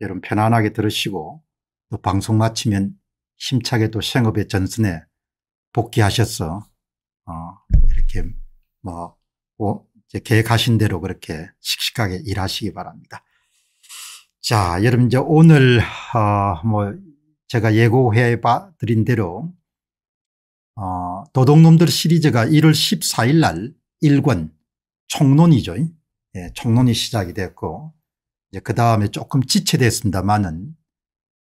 여러분 편안하게 들으시고 또 방송 마치면 힘차게 또 생업의 전선에 복귀하셔서 어 이렇게 뭐 이제 계획하신 대로 그렇게 씩씩하게 일하시기 바랍니다. 자, 여러분 이제 오늘 어뭐 제가 예고해 드린 대로 어 도둑놈들 시리즈가 1월 14일 날 1권 총론이죠. 예, 총론이 시작이 됐고 이제 그 다음에 조금 지체됐습니다만은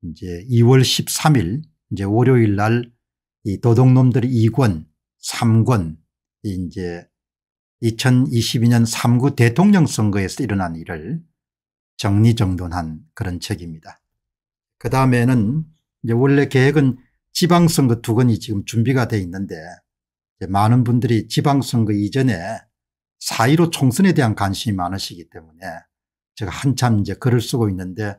이제 2월 13일 이제 월요일 날 이 도둑놈들 이 2권 3권 이제 2022년 3구 대통령 선거에서 일어난 일을 정리정돈한 그런 책입니다. 그 다음에는 이제 원래 계획은 지방선거 두 건이 지금 준비가 돼 있는데 많은 분들이 지방선거 이전에 4.15 총선에 대한 관심이 많으시기 때문에 제가 한참 이제 글을 쓰고 있는데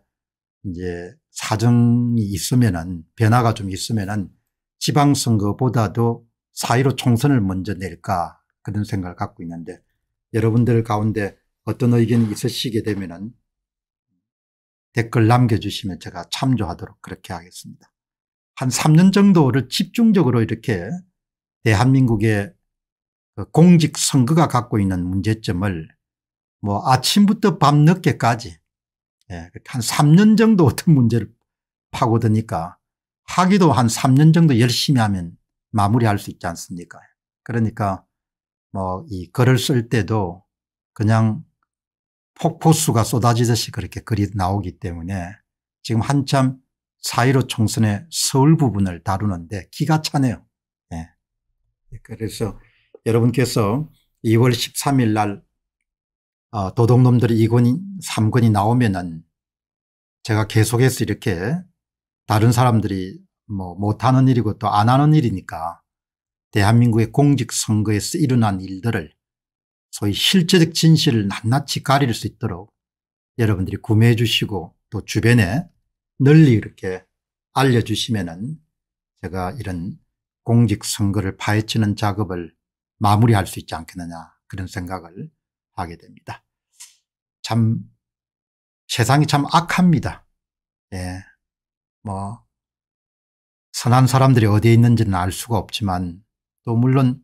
이제 사정이 있으면은 변화가 좀 있으면은 지방선거보다도 사의로 총선을 먼저 낼까 그런 생각을 갖고 있는데 여러분들 가운데 어떤 의견이 있으시게 되면은 댓글 남겨주시면 제가 참조하도록 그렇게 하겠습니다. 한 3년 정도를 집중적으로 이렇게 대한민국의 그 공직선거가 갖고 있는 문제점을 뭐 아침부터 밤늦게까지 예, 한 3년 정도 어떤 문제를 파고드니까 하기도 한 3년 정도 열심히 하면 마무리할 수 있지 않습니까 그러니까 뭐이 글을 쓸 때도 그냥 폭포수가 쏟아지듯이 그렇게 글이 나오기 때문에 지금 한참 4.15 총선의 서울 부분을 다루는데 기가 차네요. 네. 그래서 여러분께서 2월 13일 날 어, 도둑놈들이 2군, 3권이 나오면은 제가 계속해서 이렇게 다른 사람들이 뭐 못하는 일이고 또 안 하는 일이니까 대한민국의 공직선거에서 일어난 일들을 소위 실제적 진실을 낱낱이 가릴 수 있도록 여러분들이 구매해 주시고 또 주변에 널리 이렇게 알려주시면은 제가 이런 공직선거를 파헤치는 작업을 마무리할 수 있지 않겠느냐 그런 생각을 하게 됩니다. 참 세상이 참 악합니다. 예. 뭐 선한 사람들이 어디에 있는지는 알 수가 없지만 또 물론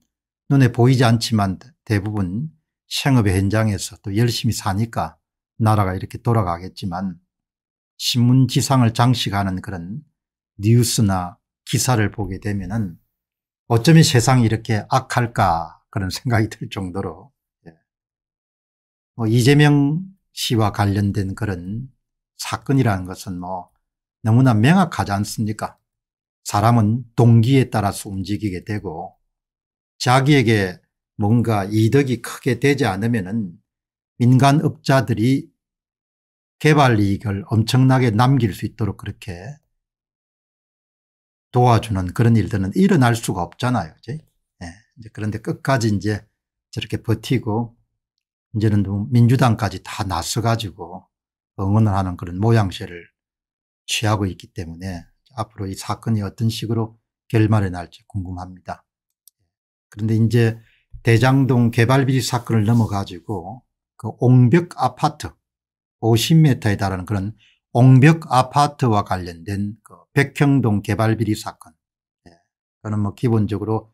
눈에 보이지 않지만 대부분 생업의 현장에서 또 열심히 사니까 나라가 이렇게 돌아가겠지만 신문지상을 장식하는 그런 뉴스나 기사를 보게 되면 은 어쩌면 세상이 이렇게 악할까 그런 생각이 들 정도로 뭐 이재명 씨와 관련된 그런 사건이라는 것은 뭐 너무나 명확하지 않습니까? 사람은 동기에 따라서 움직이게 되고 자기에게 뭔가 이득이 크게 되지 않으면 민간업자들이 개발 이익을 엄청나게 남길 수 있도록 그렇게 도와주는 그런 일들은 일어날 수가 없잖아요. 이제. 예. 이제 그런데 끝까지 이제 저렇게 버티고 이제는 뭐 민주당까지 다 나서 가지고 응원을 하는 그런 모양새를 취하고 있기 때문에 앞으로 이 사건이 어떤 식으로 결말이 날지 궁금합니다. 그런데 이제 대장동 개발비리 사건을 넘어가지고 그 옹벽 아파트 50m에 달하는 그런 옹벽 아파트와 관련된 그 백형동 개발비리 사건. 예. 그는 뭐 기본적으로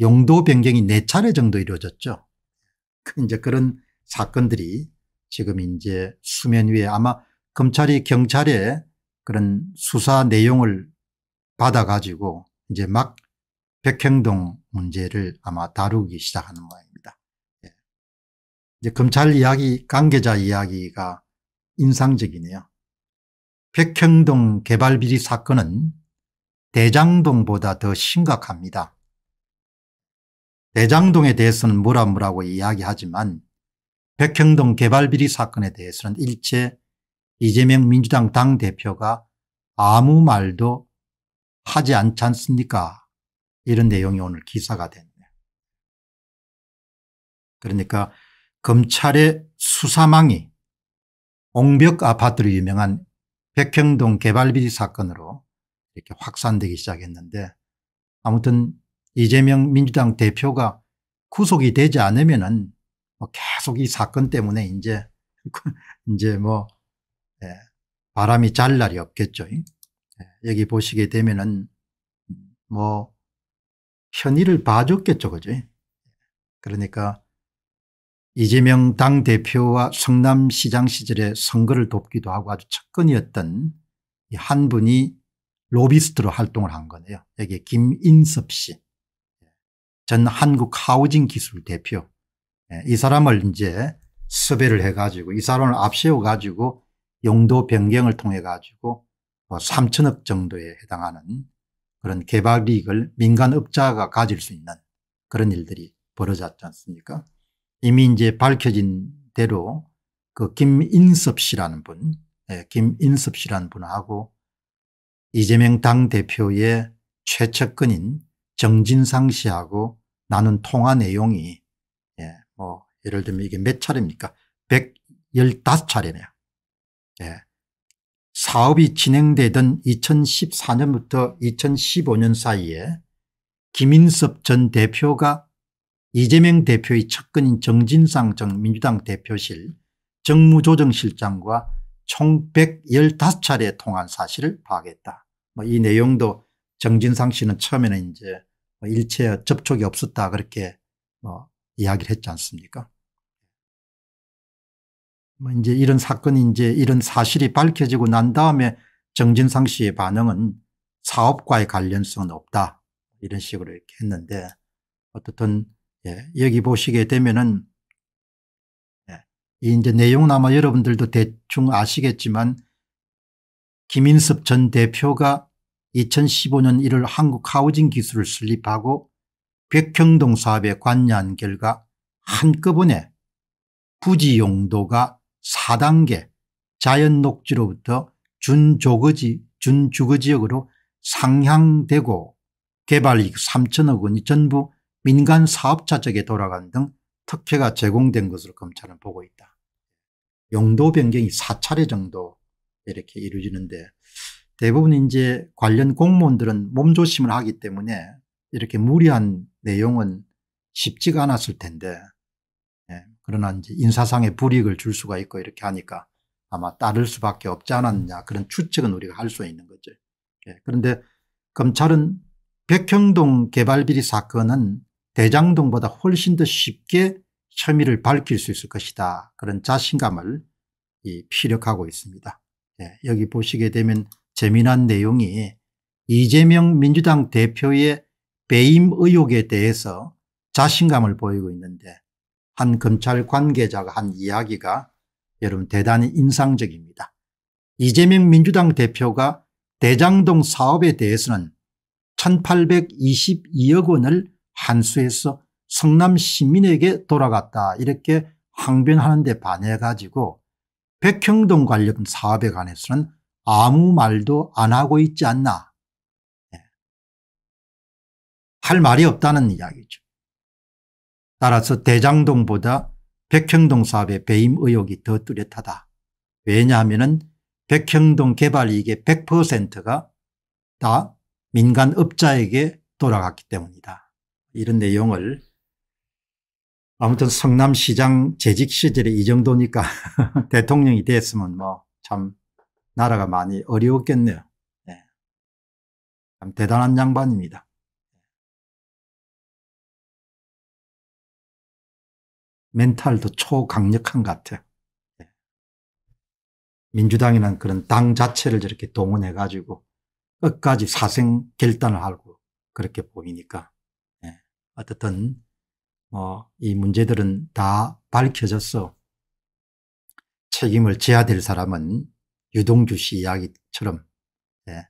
용도 변경이 4차례 정도 이루어졌죠. 그 이제 그런 사건들이 지금 이제 수면 위에 아마 검찰이 경찰의 그런 수사 내용을 받아가지고 이제 막 백행동 문제를 아마 다루기 시작하는 모양입니다. 예. 이제 검찰 이야기 관계자 이야기가 인상적이네요. 백행동 개발 비리 사건은 대장동보다 더 심각합니다. 대장동에 대해서는 뭐라 뭐라고 이야기하지만 백형동 개발비리 사건에 대해서는 일체 이재명 민주당 당대표가 아무 말도 하지 않지 않습니까 이런 내용이 오늘 기사가 됐네요. 그러니까 검찰의 수사망이 옹벽 아파트로 유명한 백형동 개발비리 사건으로 이렇게 확산되기 시작했는데 아무튼 이재명 민주당 대표가 구속이 되지 않으면 은뭐 계속 이 사건 때문에 이제 이제 뭐 예, 바람이 잘 날이 없겠죠. 예, 여기 보시게 되면은 뭐 현의를 봐줬겠죠. 그죠? 그러니까 이재명 당대표와 성남시장 시절에 선거를 돕기도 하고 아주 첫근이었던 한 분이 로비스트로 활동을 한 거네요. 여기 김인섭 씨. 예, 전 한국 하우징 기술 대표. 예, 이 사람을 이제 섭외를 해 가지고 이 사람을 앞세워 가지고 용도 변경을 통해 가지고 3천억 뭐 정도에 해당하는 그런 개발 이익을 민간업자가 가질 수 있는 그런 일들이 벌어졌지 않습니까 이미 이제 밝혀진 대로 그 김인섭 씨라는 분 예, 김인섭 씨라는 분하고 이재명 당대표의 최측근인 정진상 씨하고 나눈 통화 내용이 뭐 예를 들면 이게 몇 차례입니까? 115차례네요. 예. 사업이 진행되던 2014년부터 2015년 사이에 김인섭 전 대표가 이재명 대표의 측근인 정진상 전 민주당 대표실 정무조정실장과 총 115차례 통한 사실을 파악했다. 뭐이 내용도 정진상 씨는 처음에는 이제 뭐 일체 접촉이 없었다 그렇게 뭐 이야기를 했지 않습니까? 뭐 이제 이런 사건이 이제 이런 사실이 밝혀지고 난 다음에 정진상 씨의 반응은 사업과의 관련성은 없다. 이런 식으로 이렇게 했는데 어떻든 예, 여기 보시게 되면은 예, 이 이제 내용은 아마 여러분들도 대충 아시겠지만 김인섭 전 대표가 2015년 1월 한국 하우징 기술을 설립하고 백형동 사업에 관여한 결과 한꺼번에 부지 용도가 4단계 자연 녹지로부터 준조거지 준주거지역으로 상향되고 개발이익 3천억 원이 전부 민간 사업자 쪽에 돌아간 등 특혜가 제공된 것으로 검찰은 보고 있다. 용도 변경이 4차례 정도 이렇게 이루어지는데 대부분 이제 관련 공무원들은 몸조심을 하기 때문에 이렇게 무리한 내용은 쉽지가 않았을 텐데 예, 그러나 이제 인사상의 불이익을 줄 수가 있고 이렇게 하니까 아마 따를 수밖에 없지 않았냐 그런 추측은 우리가 할 수 있는 거죠. 예, 그런데 검찰은 백형동 개발비리 사건은 대장동보다 훨씬 더 쉽게 혐의를 밝힐 수 있을 것이다 그런 자신감을 이, 피력하고 있습니다. 예, 여기 보시게 되면 재미난 내용이 이재명 민주당 대표의 배임 의혹에 대해서 자신감을 보이고 있는데 한 검찰 관계자가 한 이야기가 여러분 대단히 인상적입니다. 이재명 민주당 대표가 대장동 사업에 대해서는 1822억 원을 한수해서 성남 시민에게 돌아갔다 이렇게 항변하는 데 반해 가지고 백형동 관련 사업에 관해서는 아무 말도 안 하고 있지 않나 할 말이 없다는 이야기죠. 따라서 대장동보다 백형동 사업의 배임 의혹이 더 뚜렷하다. 왜냐하면 백형동 개발 이익의 100%가 다 민간 업자에게 돌아갔기 때문이다. 이런 내용을 아무튼 성남시장 재직 시절에 이 정도니까 대통령이 됐으면 뭐 참 나라가 많이 어려웠겠네요. 네. 참 대단한 양반입니다. 멘탈도 초강력한 것 같아요. 예. 민주당이란 그런 당 자체를 저렇게 동원해가지고 끝까지 사생 결단을 하고 그렇게 보이니까 예. 어쨌든 뭐 이 문제들은 다 밝혀졌어. 책임을 져야 될 사람은 유동주 씨 이야기처럼 예.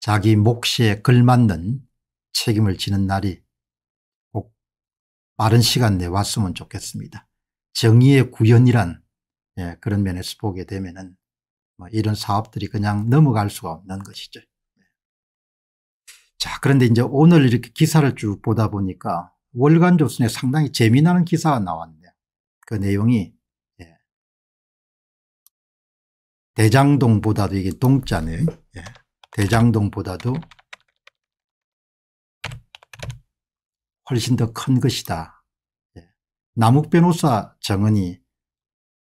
자기 몫에 걸맞는 책임을 지는 날이 빠른 시간 내에 왔으면 좋겠습니다. 정의의 구현이란 예, 그런 면에서 보게 되면은 뭐 이런 사업들이 그냥 넘어갈 수가 없는 것이죠. 자, 그런데 이제 오늘 이렇게 기사를 쭉 보다 보니까 월간 조선에 상당히 재미나는 기사가 나왔네요. 그 내용이 예. 대장동보다도 이게 동자네 예. 대장동보다도 훨씬 더 큰 것이다. 예. 남욱 변호사 정은이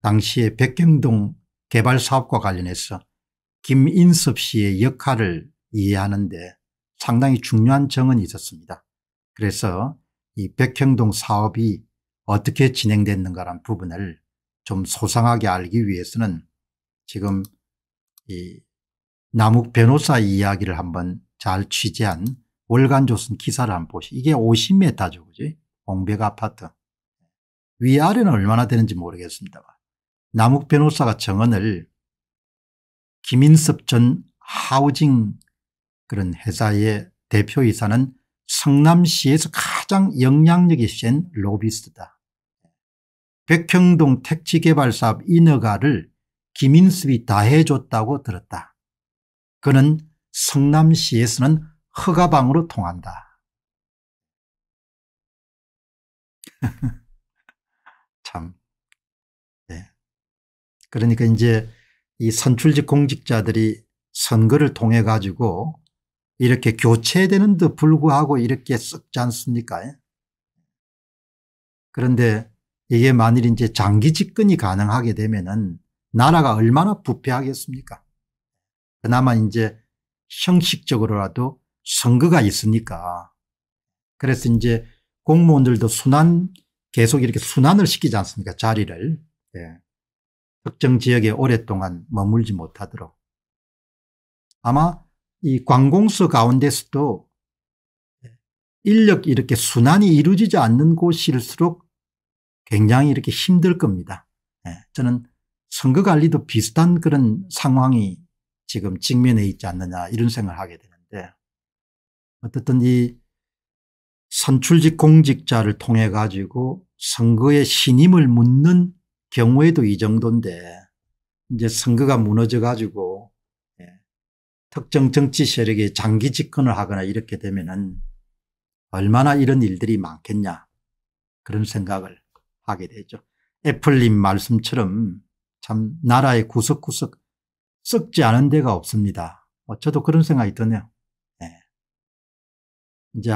당시에 백경동 개발 사업과 관련해서 김인섭 씨의 역할을 이해하는데 상당히 중요한 정언이 있었습니다. 그래서 이 백형동 사업이 어떻게 진행됐는가란 부분을 좀 소상하게 알기 위해서는 지금 이 남욱 변호사 이야기를 한번 잘 취재한 월간 조선 기사를 안 보시. 이게 50m죠. 그지? 공백 아파트. 위아래는 얼마나 되는지 모르겠습니다만. 남욱 변호사가 정언을 김인섭 전 하우징 그런 회사의 대표이사는 성남시에서 가장 영향력이 센 로비스트다. 백형동 택지개발사업 인허가를 김인섭이 다 해줬다고 들었다. 그는 성남시에서는 허가방으로 통한다. 참. 네. 그러니까 이제 이 선출직 공직자들이 선거를 통해 가지고 이렇게 교체되는 데 불구하고 이렇게 썩지 않습니까? 예? 그런데 이게 만일 이제 장기 집권이 가능하게 되면은 나라가 얼마나 부패하겠습니까? 그나마 이제 형식적으로라도 선거가 있으니까 그래서 이제 공무원들도 순환 계속 이렇게 순환을 시키지 않습니까 자리를 예. 특정 지역에 오랫동안 머물지 못하도록 아마 이 관공서 가운데서도 인력 이렇게 순환이 이루어지지 않는 곳일수록 굉장히 이렇게 힘들 겁니다. 예. 저는 선거관리도 비슷한 그런 상황이 지금 직면해 있지 않느냐 이런 생각을 하게 되는데 어쨌든 이 선출직 공직자를 통해 가지고 선거에 신임을 묻는 경우에도 이 정도인데 이제 선거가 무너져 가지고 예, 특정 정치 세력의 장기 집권을 하거나 이렇게 되면은 얼마나 이런 일들이 많겠냐 그런 생각을 하게 되죠. 애플님 말씀처럼 참 나라의 구석구석 썩지 않은 데가 없습니다. 어쩌도 그런 생각이 드네요. 이제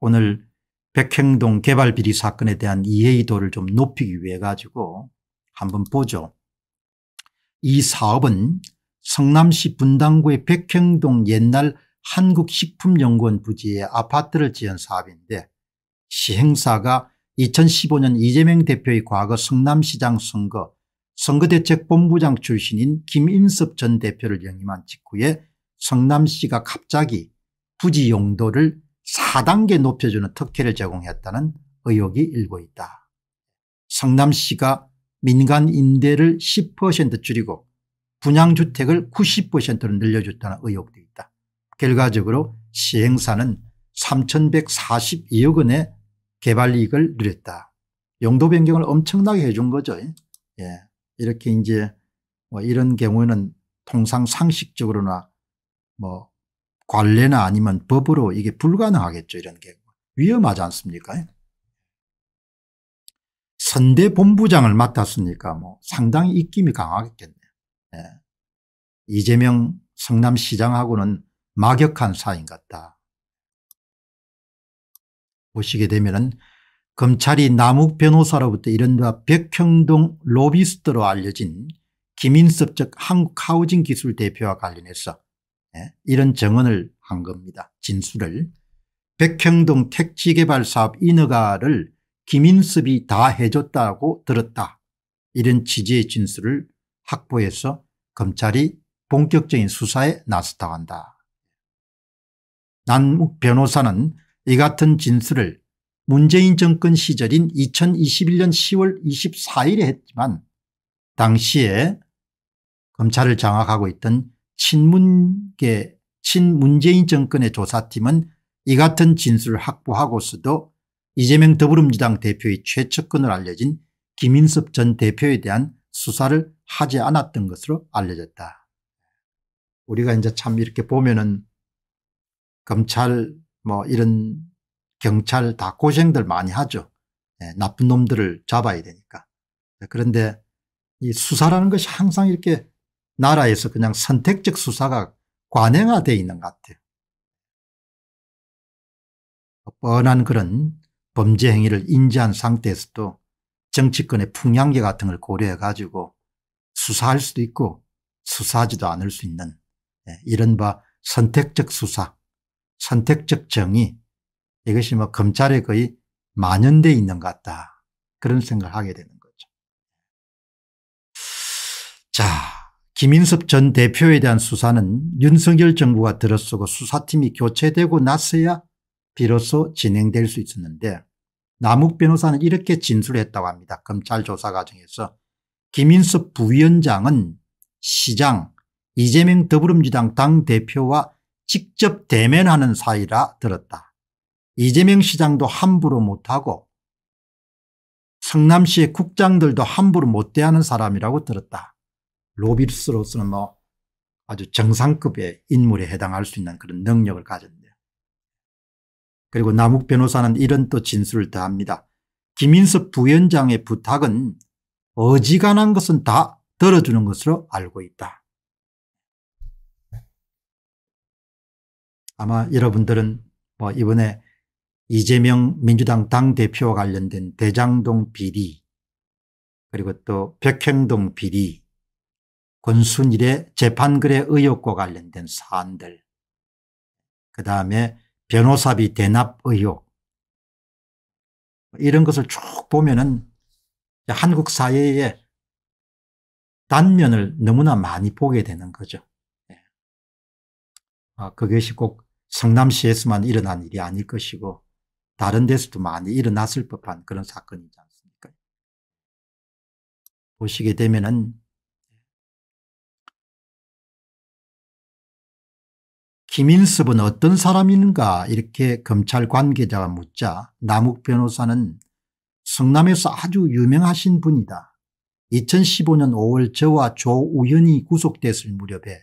오늘 백행동 개발 비리 사건에 대한 이해도를 의좀 높이기 위해 가지고 한번 보죠. 이 사업은 성남시 분당구의 백행동 옛날 한국식품연구원 부지에 아파트를 지은 사업인데 시행사가 2015년 이재명 대표의 과거 성남시장 선거 선거대책본부장 출신인 김인섭 전 대표를 영임한 직후에 성남시가 갑자기 부지 용도를 4단계 높여주는 특혜를 제공했다는 의혹이 일고 있다. 성남시가 민간 임대를 10% 줄이고 분양주택을 90%로 늘려줬다는 의혹도 있다. 결과적으로 시행사는 3142억 원의 개발이익을 누렸다. 용도 변경을 엄청나게 해준 거죠. 예. 이렇게 이제 뭐 이런 경우에는 통상 상식적으로나 뭐 관례나 아니면 법으로 이게 불가능하겠죠. 이런 게 위험하지 않습니까? 선대 본부장을 맡았으니까 뭐 상당히 입김이 강하겠겠네요. 예. 이재명 성남시장하고는 막역한 사인 같다. 보시게 되면은 검찰이 남욱 변호사로부터 이른바 백형동 로비스트로 알려진 김인섭 즉 한국하우징기술대표와 관련해서 예? 이런 정언을 한 겁니다. 진술을. 백형동 택지개발사업 인허가를 김인섭이 다 해줬다고 들었다. 이런 취지의 진술을 확보해서 검찰이 본격적인 수사에 나섰다고 한다. 난욱 변호사는 이 같은 진술을 문재인 정권 시절인 2021년 10월 24일에 했지만 당시에 검찰을 장악하고 있던 친문계 친문재인 정권의 조사팀은 이 같은 진술을 확보하고서도 이재명 더불어민주당 대표의 최측근으로 알려진 김인섭 전 대표에 대한 수사를 하지 않았던 것으로 알려졌다. 우리가 이제 참 이렇게 보면은 검찰 뭐 이런 경찰 다 고생들 많이 하죠. 네, 나쁜 놈들을 잡아야 되니까. 그런데 이 수사라는 것이 항상 이렇게 나라에서 그냥 선택적 수사가 관행화되어 있는 것 같아요. 뻔한 그런 범죄 행위를 인지한 상태에서도 정치권의 풍향계 같은 걸 고려해 가지고 수사할 수도 있고 수사하지도 않을 수 있는 예, 이른바 선택적 수사 선택적 정의 이것이 뭐 검찰에 거의 만연돼 있는 것 같다 그런 생각을 하게 되는 거죠. 자 김인섭 전 대표에 대한 수사는 윤석열 정부가 들어서고 수사팀이 교체되고 나서야 비로소 진행될 수 있었는데 남욱 변호사는 이렇게 진술했다고 합니다. 검찰 조사 과정에서 김인섭 부위원장은 시장 이재명 더불어민주당 당대표와 직접 대면하는 사이라 들었다. 이재명 시장도 함부로 못하고 성남시의 국장들도 함부로 못 대하는 사람이라고 들었다. 로비스로서는 뭐 아주 정상급의 인물에 해당할 수 있는 그런 능력을 가졌네요. 그리고 남욱 변호사는 이런 또 진술을 더합니다. 김인섭 부위원장의 부탁은 어지간한 것은 다 들어주는 것으로 알고 있다. 아마 여러분들은 뭐 이번에 이재명 민주당 당대표와 관련된 대장동 비리 그리고 또 백행동 비리 권순일의 재판글의 의혹과 관련된 사안들 그 다음에 변호사비 대납 의혹 이런 것을 쭉 보면은 한국 사회의 단면을 너무나 많이 보게 되는 거죠. 예. 아, 그것이 꼭 성남시에서만 일어난 일이 아닐 것이고 다른 데서도 많이 일어났을 법한 그런 사건이지 않습니까? 보시게 되면은 김인섭은 어떤 사람인가 이렇게 검찰 관계자가 묻자 남욱 변호사는 성남에서 아주 유명하신 분이다. 2015년 5월 저와 조우연이 구속됐을 무렵에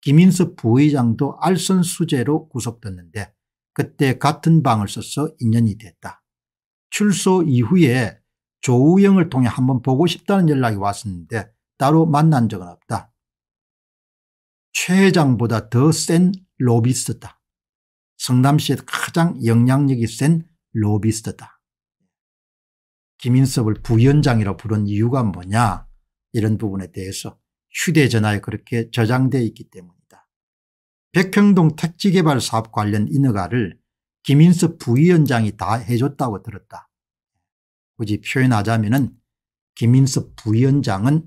김인섭 부의장도 알선수재로 구속됐는데 그때 같은 방을 써서 인연이 됐다. 출소 이후에 조우영을 통해 한번 보고 싶다는 연락이 왔었는데 따로 만난 적은 없다. 최 회장보다 더센 로비스트다. 성남시에 가장 영향력이 센 로비스트다. 김인섭을 부위원장이라 부른 이유가 뭐냐 이런 부분에 대해서 휴대전화에 그렇게 저장되어 있기 때문이다. 백평동 택지개발 사업 관련 인허가를 김인섭 부위원장이 다 해줬다고 들었다. 굳이 표현하자면 김인섭 부위원장은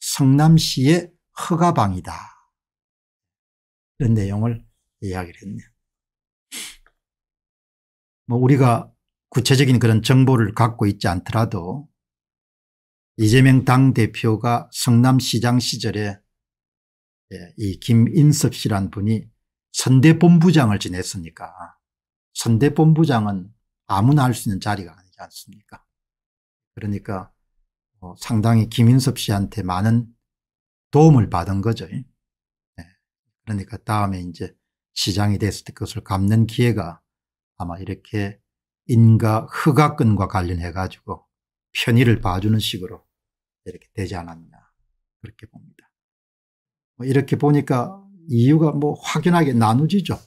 성남시의 허가방이다. 이런 내용을 이야기를 했네요. 뭐 우리가 구체적인 그런 정보를 갖고 있지 않더라도 이재명 당대표가 성남시장 시절에 예, 이 김인섭 씨란 분이 선대본부장을 지냈으니까 선대본부장은 아무나 할 수 있는 자리가 아니지 않습니까 그러니까 뭐 상당히 김인섭 씨한테 많은 도움을 받은 거죠. 예. 그러니까 다음에 이제 시장이 됐을 때 그것을 갚는 기회가 아마 이렇게 인가 허가권과 관련해 가지고 편의를 봐주는 식으로 이렇게 되지 않았냐 그렇게 봅니다. 뭐 이렇게 보니까 이유가 뭐 확연하게 나누지죠.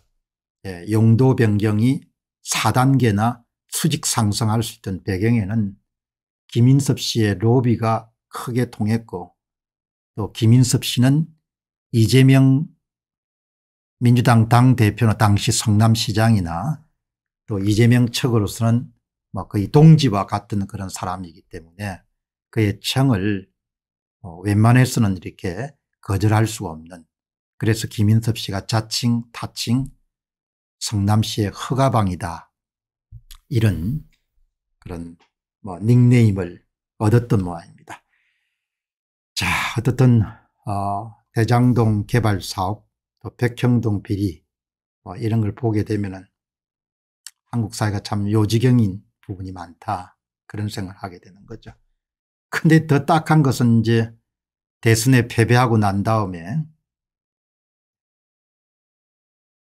예, 용도 변경이 4단계나 수직 상승할 수 있던 배경에는 김인섭 씨의 로비가 크게 통했고 또 김인섭 씨는 이재명 민주당 당대표는 당시 성남시장이나 또 이재명 측으로서는 뭐 거의 동지와 같은 그런 사람이기 때문에 그의 청을 어, 웬만해서는 이렇게 거절할 수 없는 그래서 김인섭 씨가 자칭 타칭 성남시의 허가방이다 이런 그런 뭐 닉네임을 얻었던 모양입니다. 자 어떻든 어, 대장동 개발 사업 또 백형동 비리 뭐 이런 걸 보게 되면은 한국 사회가 참 요지경인 부분이 많다 그런 생각을 하게 되는 거죠. 근데 더 딱한 것은 이제 대선에 패배하고 난 다음에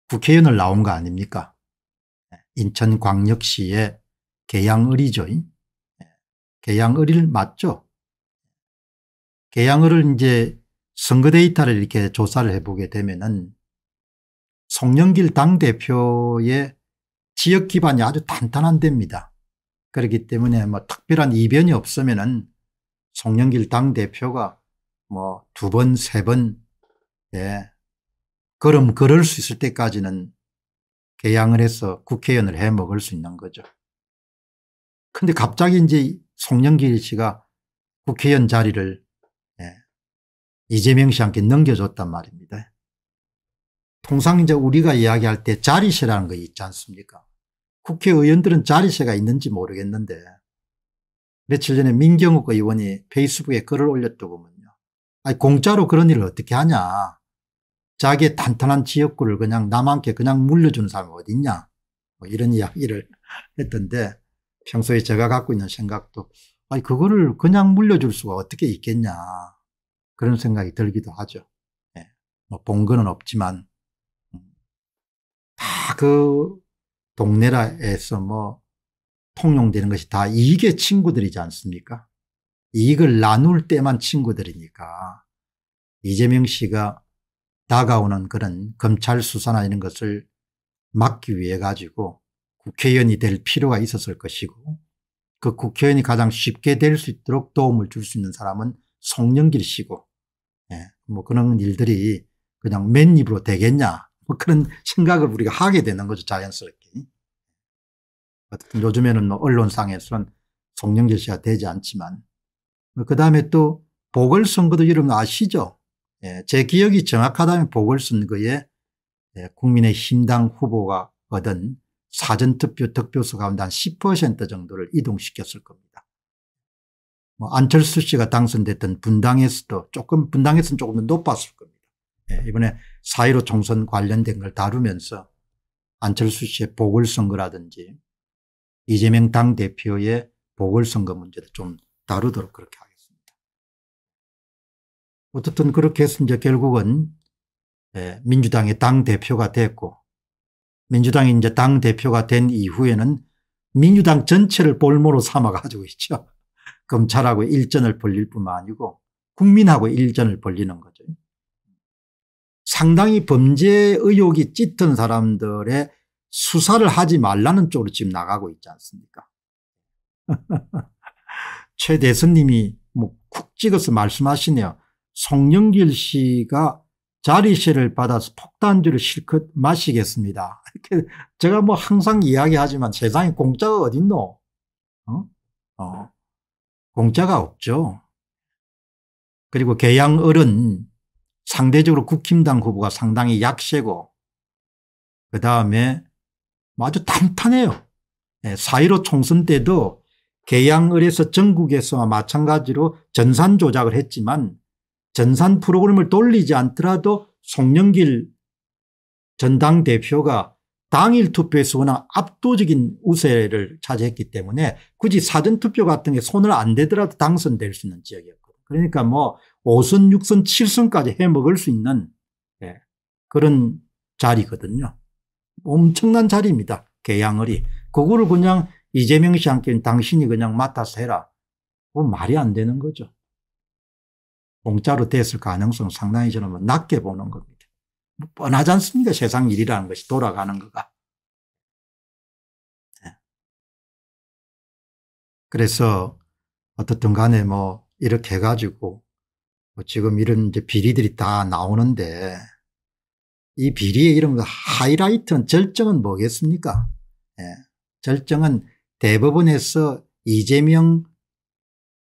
국회의원을 나온 거 아닙니까? 예, 인천광역시의 계양을이죠. 예, 계양을를 맞죠? 계양을을 이제 선거 데이터를 이렇게 조사를 해보게 되면은 송영길 당대표의 지역 기반이 아주 단단한 데입니다. 그렇기 때문에 뭐 특별한 이변이 없으면은 송영길 당대표가 뭐 두 번, 세 번, 예, 걸음 걸을 수 있을 때까지는 개양을 해서 국회의원을 해 먹을 수 있는 거죠. 근데 갑자기 이제 송영길 씨가 국회의원 자리를 이재명 씨한테 넘겨줬단 말입니다. 통상 이제 우리가 이야기할 때 자리세라는 거 있지 않습니까? 국회의원들은 자리세가 있는지 모르겠는데 며칠 전에 민경욱 의원이 페이스북에 글을 올렸더군요. 아니 공짜로 그런 일을 어떻게 하냐. 자기의 탄탄한 지역구를 그냥 남한테 그냥 물려준 사람이 어딨냐. 뭐 이런 이야기를 했던데 평소에 제가 갖고 있는 생각도 아니 그거를 그냥 물려줄 수가 어떻게 있겠냐. 그런 생각이 들기도 하죠. 예. 뭐본 거는 없지만 음. 다그 동네라에서 뭐 통용되는 것이 다 이익의 친구들이지 않습니까? 이익을 나눌 때만 친구들이니까 이재명 씨가 다가오는 그런 검찰 수사나 이런 것을 막기 위해 가지고 국회의원이 될 필요가 있었을 것이고 그 국회의원이 가장 쉽게 될 수 있도록 도움을 줄 수 있는 사람은 송영길 씨고 뭐 그런 일들이 그냥 맨입으로 되겠냐 뭐 그런 생각을 우리가 하게 되는 거죠 자연스럽게. 요즘에는 뭐 언론상에서는 송영길 씨가 되지 않지만 그 다음에 또 보궐선거도 여러분 아시죠? 예, 제 기억이 정확하다면 보궐선거에 예, 국민의힘당 후보가 얻은 사전투표 득표수 가운데 한 10% 정도를 이동시켰을 겁니다. 뭐 안철수 씨가 당선됐던 분당에서도 조금 분당에서는 조금 더 높았을 겁니다. 예, 이번에 4.15 총선 관련된 걸 다루면서 안철수 씨의 보궐선거라든지 이재명 당대표의 보궐선거 문제도 좀 다루도록 그렇게 하겠습니다. 어떻든 그렇게 해서 이제 결국은 예, 민주당의 당대표가 됐고 민주당이 이제 당대표가 된 이후에는 민주당 전체를 볼모로 삼아가지고 있죠. 검찰하고 일전을 벌릴 뿐만 아니고 국민하고 일전을 벌리는 거죠. 상당히 범죄 의혹이 짙은 사람들의 수사를 하지 말라는 쪽으로 지금 나가고 있지 않습니까? 최 대선님이 뭐쿡 찍어서 말씀하시네요. 송영길 씨가 자리시를 받아서 폭탄주를 실컷 마시겠습니다. 이렇게 제가 뭐 항상 이야기하지만 세상에 공짜가 어딨노? 어? 어. 공짜가 없죠. 그리고 계양을은 상대적으로 국힘당 후보가 상당히 약세고 그 다음에 뭐 아주 탄탄해요. 4 1 5 총선 때도 계양을에서 전국에서 와 마찬가지로 전산 조작을 했지만 전산 프로그램을 돌리지 않더라도 송영길 전당대표가 당일 투표에서 워낙 압도적인 우세를 차지했기 때문에 굳이 사전투표 같은 게 손을 안 대더라도 당선될 수 있는 지역이었고 그러니까 뭐 5선 6선 7선까지 해먹을 수 있는 예, 그런 자리거든요. 엄청난 자리입니다. 개양을이. 그거를 그냥 이재명 씨 함께 당신이 그냥 맡아서 해라. 그건 말이 안 되는 거죠. 공짜로 됐을 가능성 상당히 저는 뭐 낮게 보는 겁니다. 뭐 뻔하지 않습니까? 세상 일이라는 것이 돌아가는 거가. 예. 그래서 어떻든 간에 뭐 이렇게 해가지고 뭐 지금 이런 이제 비리들이 다 나오는데 이 비리의 이런 하이라이트는 절정은 뭐겠습니까? 예. 절정은 대법원에서 이재명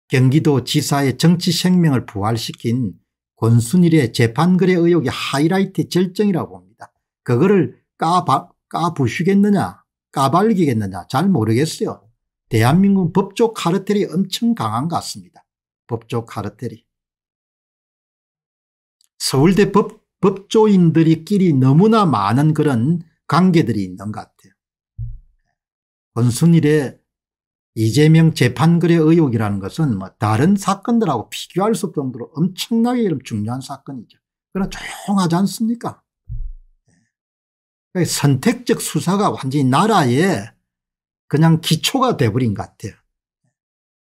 경기도 지사의 정치 생명을 부활시킨 권순일의 재판글의 의혹이 하이라이트 절정이라고 봅니다. 그거를 까바, 까부시겠느냐 까발리겠느냐 잘 모르겠어요. 대한민국 법조 카르텔이 엄청 강한 것 같습니다. 법조 카르텔이. 서울대 법, 법조인들끼리 이 너무나 많은 그런 관계들이 있는 것 같아요. 권순일의 이재명 재판거래 의혹이라는 것은 뭐 다른 사건들하고 비교할 수 없을 정도로 엄청나게 중요한 사건이죠. 그러나 조용하지 않습니까 예. 그러니까 선택적 수사가 완전히 나라에 그냥 기초가 돼버린 것 같아요.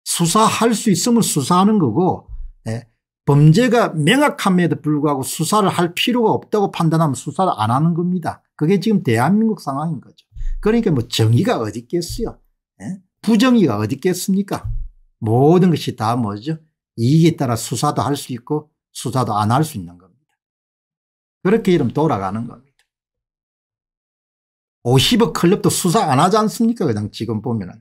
수사할 수 있으면 수사하는 거고 예. 범죄가 명확함에도 불구하고 수사를 할 필요가 없다고 판단하면 수사를 안 하는 겁니다. 그게 지금 대한민국 상황인 거죠. 그러니까 뭐 정의가 어디 있겠어요. 예? 부정의가 어디 있겠습니까? 모든 것이 다 뭐죠? 이익에 따라 수사도 할 수 있고 수사도 안 할 수 있는 겁니다. 그렇게 이름 돌아가는 겁니다. 50억 클럽도 수사 안 하지 않습니까? 그냥 지금 보면은.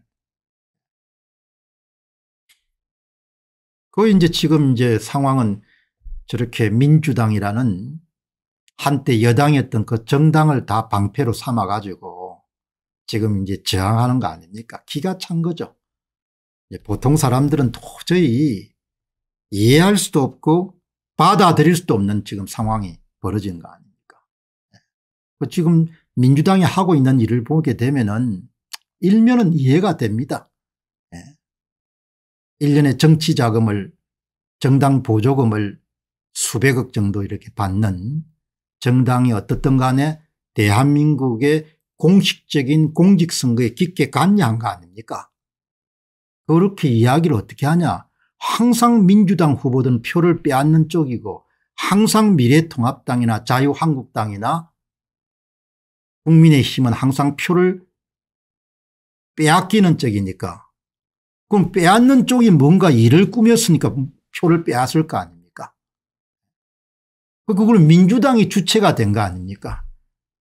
그 이제 지금 이제 상황은 저렇게 민주당이라는 한때 여당이었던 그 정당을 다 방패로 삼아가지고 지금 이제 저항하는 거 아닙니까? 기가 찬 거죠. 보통 사람들은 도저히 이해할 수도 없고 받아들일 수도 없는 지금 상황이 벌어진거 아닙니까? 예. 그 지금 민주당이 하고 있는 일을 보게 되면은 일면은 이해가 됩니다. 1년에 예. 정치 자금을 정당 보조금을 수백억 정도 이렇게 받는 정당이 어떻든 간에 대한민국의 공식적인 공직선거에 깊게 갔냐 한 거 아닙니까? 그렇게 이야기를 어떻게 하냐. 항상 민주당 후보든 표를 빼앗는 쪽이고 항상 미래통합당이나 자유한국당이나 국민의힘은 항상 표를 빼앗기는 쪽이니까 그럼 빼앗는 쪽이 뭔가 일을 꾸몄으니까 표를 빼앗을 거 아닙니까? 그걸 민주당이 주체가 된 거 아닙니까?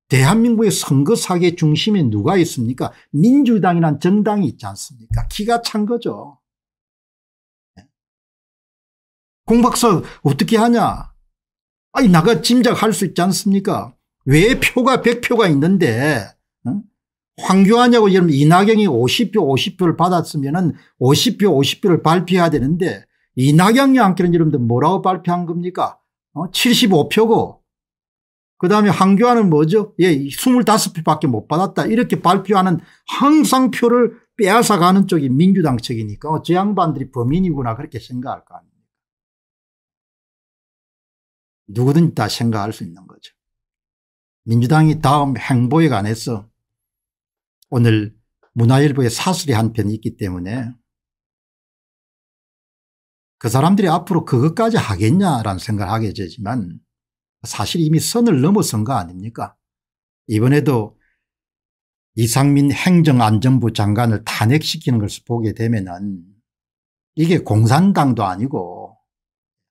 대한민국의 선거 사기 중심에 누가 있습니까? 민주당이란 정당이 있지 않습니까? 기가 찬 거죠. 네. 공박사 어떻게 하냐? 아니 나가 짐작할 수 있지 않습니까? 왜 표가 100표가 있는데 황교안하고 여러분 이낙연이 50표 50표를 받았으면 은 50표 50표를 발표해야 되는데 이낙연이 안께는 여러분들 뭐라고 발표한 겁니까? 어? 75표고 그 다음에 황교안은 뭐죠? 예, 25표밖에 못 받았다. 이렇게 발표하는 항상 표를 빼앗아가는 쪽이 민주당 측이니까 어, 저 양반들이 범인이구나 그렇게 생각할 거 아닙니까? 누구든지 다 생각할 수 있는 거죠. 민주당이 다음 행보에 관해서 오늘 문화일보에 사설이 한편 있기 때문에 그 사람들이 앞으로 그것까지 하겠냐라는 생각을 하게 되지만 사실 이미 선을 넘어선 거 아닙니까 이번에도 이상민 행정안전부 장관을 탄핵시키는 것을 보게 되면 은 이게 공산당도 아니고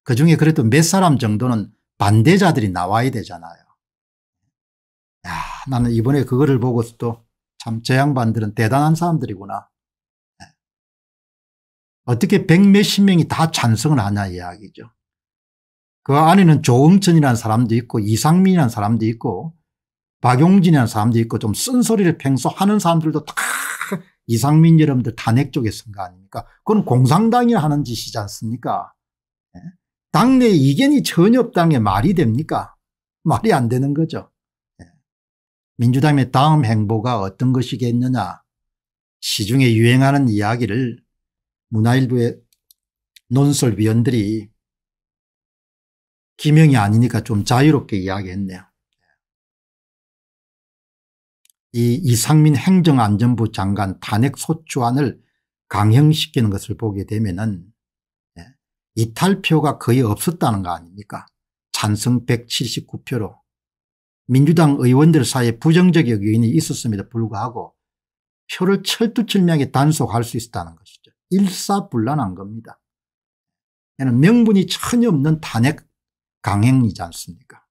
그중에 그래도 몇 사람 정도는 반대자들이 나와야 되잖아요. 야, 나는 이번에 그거를 보고서도 참저 양반들은 대단한 사람들이구나. 예. 어떻게 백 몇십 명이 다 찬성을 하냐 이야기죠. 그 안에는 조응천이라는 사람도 있고 이상민이라는 사람도 있고 박용진이라는 사람도 있고 좀 쓴소리를 평소 하는 사람들도 다 이상민 여러분들 탄핵 쪽에 쓴거 아닙니까? 그건 공산당이 하는 짓이지 않습니까? 예? 당내 이견이 전혀 없다는 말이 됩니까? 말이 안 되는 거죠. 예. 민주당의 다음 행보가 어떤 것이겠느냐. 시중에 유행하는 이야기를 문화일보의 논설위원들이 기명이 아니니까 좀 자유롭게 이야기했네요. 이 이상민 행정안전부 장관 탄핵 소추안을 강행시키는 것을 보게 되면은 예, 이탈표가 거의 없었다는 거 아닙니까? 찬성 179표로 민주당 의원들 사이에 부정적 의견이 있었음에도 불구하고 표를 철두철미하게 단속할 수 있었다는 것이죠. 일사불란한 겁니다. 명분이 전혀 없는 탄핵 강행이지 않습니까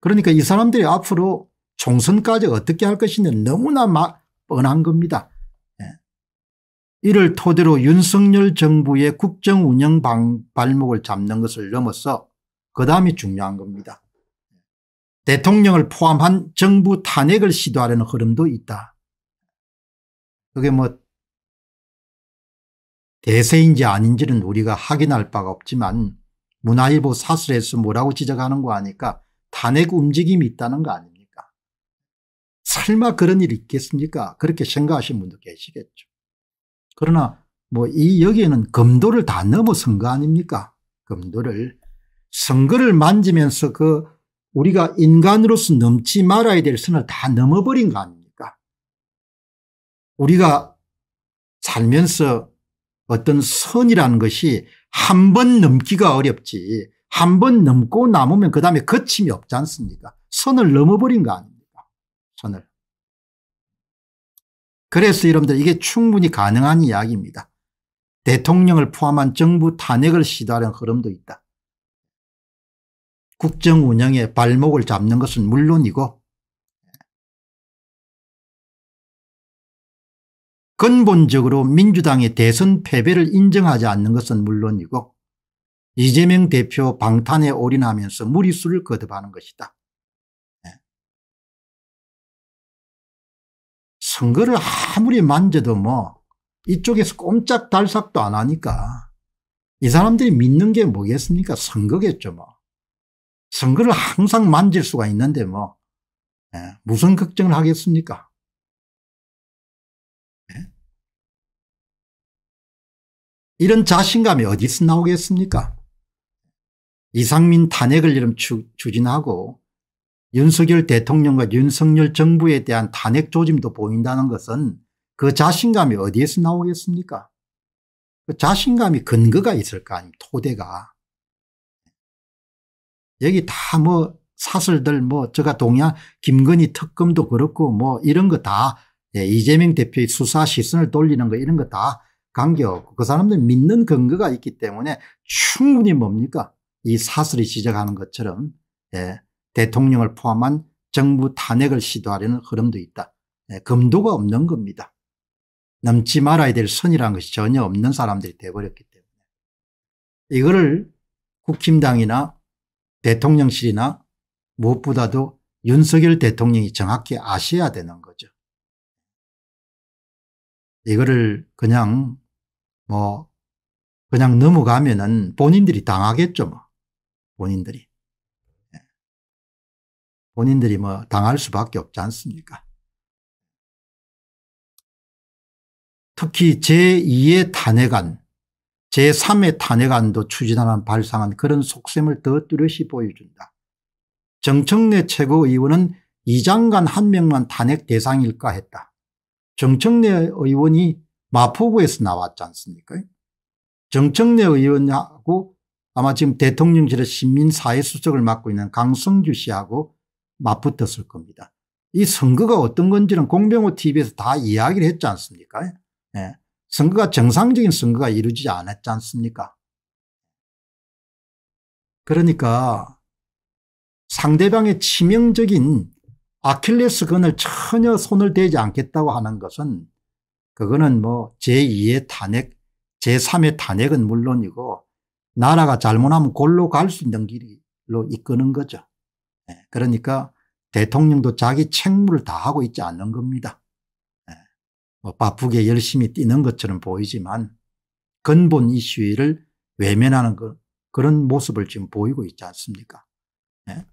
그러니까 이 사람들이 앞으로 총선까지 어떻게 할 것이냐 너무나 막 뻔한 겁니다. 예. 이를 토대로 윤석열 정부의 국정운영 발목을 잡는 것을 넘어서 그 다음이 중요한 겁니다. 대통령을 포함한 정부 탄핵을 시도하려는 흐름도 있다. 그게 뭐 대세인지 아닌지는 우리가 확인할 바가 없지만 문화일보 사설에서 뭐라고 지적하는 거 아니까 탄핵 움직임이 있다는 거 아닙니까? 설마 그런 일이 있겠습니까? 그렇게 생각하신 분도 계시겠죠. 그러나 뭐 이 여기에는 검도를 다 넘어선 거 아닙니까? 검도를 선거를 만지면서 그 우리가 인간으로서 넘지 말아야 될 선을 다 넘어버린 거 아닙니까? 우리가 살면서 어떤 선이라는 것이 한번 넘기가 어렵지 한 번 넘고 남으면 그 다음에 거침이 없지 않습니까? 선을 넘어버린 거 아닙니까? 선을. 그래서 여러분들 이게 충분히 가능한 이야기입니다. 대통령을 포함한 정부 탄핵을 시도하는 흐름도 있다. 국정 운영에 발목을 잡는 것은 물론이고 근본적으로 민주당의 대선 패배를 인정하지 않는 것은 물론이고 이재명 대표 방탄에 올인하면서 무리수를 거듭하는 것이다. 네. 선거를 아무리 만져도 뭐 이쪽에서 꼼짝 달싹도 안 하니까 이 사람들이 믿는 게 뭐겠습니까? 선거겠죠 뭐. 선거를 항상 만질 수가 있는데 뭐 네. 무슨 걱정을 하겠습니까? 이런 자신감이 어디서 나오겠습니까? 이상민 탄핵을 이름 추진하고 윤석열 대통령과 윤석열 정부에 대한 탄핵 조짐도 보인다는 것은 그 자신감이 어디에서 나오겠습니까? 그 자신감이 근거가 있을 거 아닙니까? 토대가. 여기 다 뭐 사설들 뭐 제가 동양 김건희 특검도 그렇고 뭐 이런 거다 예, 이재명 대표의 수사 시선을 돌리는 거 이런 거다 관계없고 그 사람들 믿는 근거가 있기 때문에 충분히 뭡니까 이 사슬이 시작하는 것처럼 예, 대통령을 포함한 정부 탄핵을 시도하려는 흐름도 있다. 예, 금도가 없는 겁니다. 넘지 말아야 될 선이라는 것이 전혀 없는 사람들이 되어버렸기 때문에 이거를 국힘당이나 대통령실이나 무엇보다도 윤석열 대통령이 정확히 아셔야 되는 거죠. 이거를 그냥 뭐 그냥 넘어가면은 본인들이 당하겠죠 뭐 본인들이 예. 본인들이 뭐 당할 수밖에 없지 않습니까? 특히 제2의 탄핵안, 제3의 탄핵안도 추진하는 발상은 그런 속셈을 더 뚜렷이 보여준다. 정청래 최고의원은 이장관 한 명만 탄핵 대상일까 했다. 정청래 의원이 마포구에서 나왔지 않습니까? 정청래 의원하고 아마 지금 대통령실의 시민사회수석을 맡고 있는 강성규 씨하고 맞붙었을 겁니다. 이 선거가 어떤 건지는 공병호 TV에서 다 이야기를 했지 않습니까? 예. 선거가 정상적인 선거가 이루어지지 않았지 않습니까? 그러니까 상대방의 치명적인 아킬레스건을 전혀 손을 대지 않겠다고 하는 것은 그거는 뭐 제2의 탄핵 제3의 탄핵은 물론이고 나라가 잘못하면 골로 갈 수 있는 길로 이끄는 거죠. 예, 그러니까 대통령도 자기 책무를 다 하고 있지 않는 겁니다. 예, 뭐 바쁘게 열심히 뛰는 것처럼 보이지만 근본 이슈를 외면하는 그, 그런 모습을 지금 보이고 있지 않습니까? 예?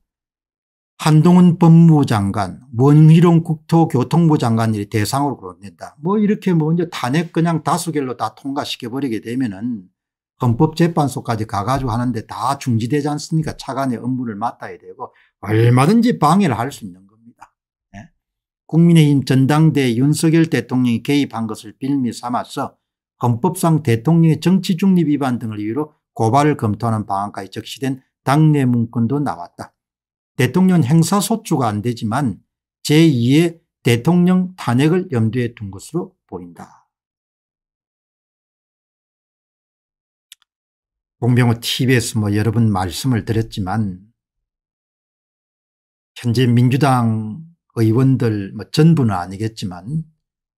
한동훈 법무부 장관, 원희룡 국토교통부 장관이 대상으로 고른다. 뭐 이렇게 뭐 이제 탄핵 그냥 다수결로 다 통과시켜버리게 되면은 헌법재판소까지 가가지고 하는데 다 중지되지 않습니까? 차관의 업무를 맡아야 되고 얼마든지 방해를 할 수 있는 겁니다. 네? 국민의힘 전당대 윤석열 대통령이 개입한 것을 빌미 삼아서 헌법상 대통령의 정치 중립 위반 등을 이유로 고발을 검토하는 방안까지 적시된 당내 문건도 나왔다. 대통령 행사 소추가 안 되지만 제2의 대통령 탄핵을 염두에 둔 것으로 보인다. 공병호 TV에서 뭐 여러 번 말씀을 드렸지만 현재 민주당 의원들 뭐 전부는 아니겠지만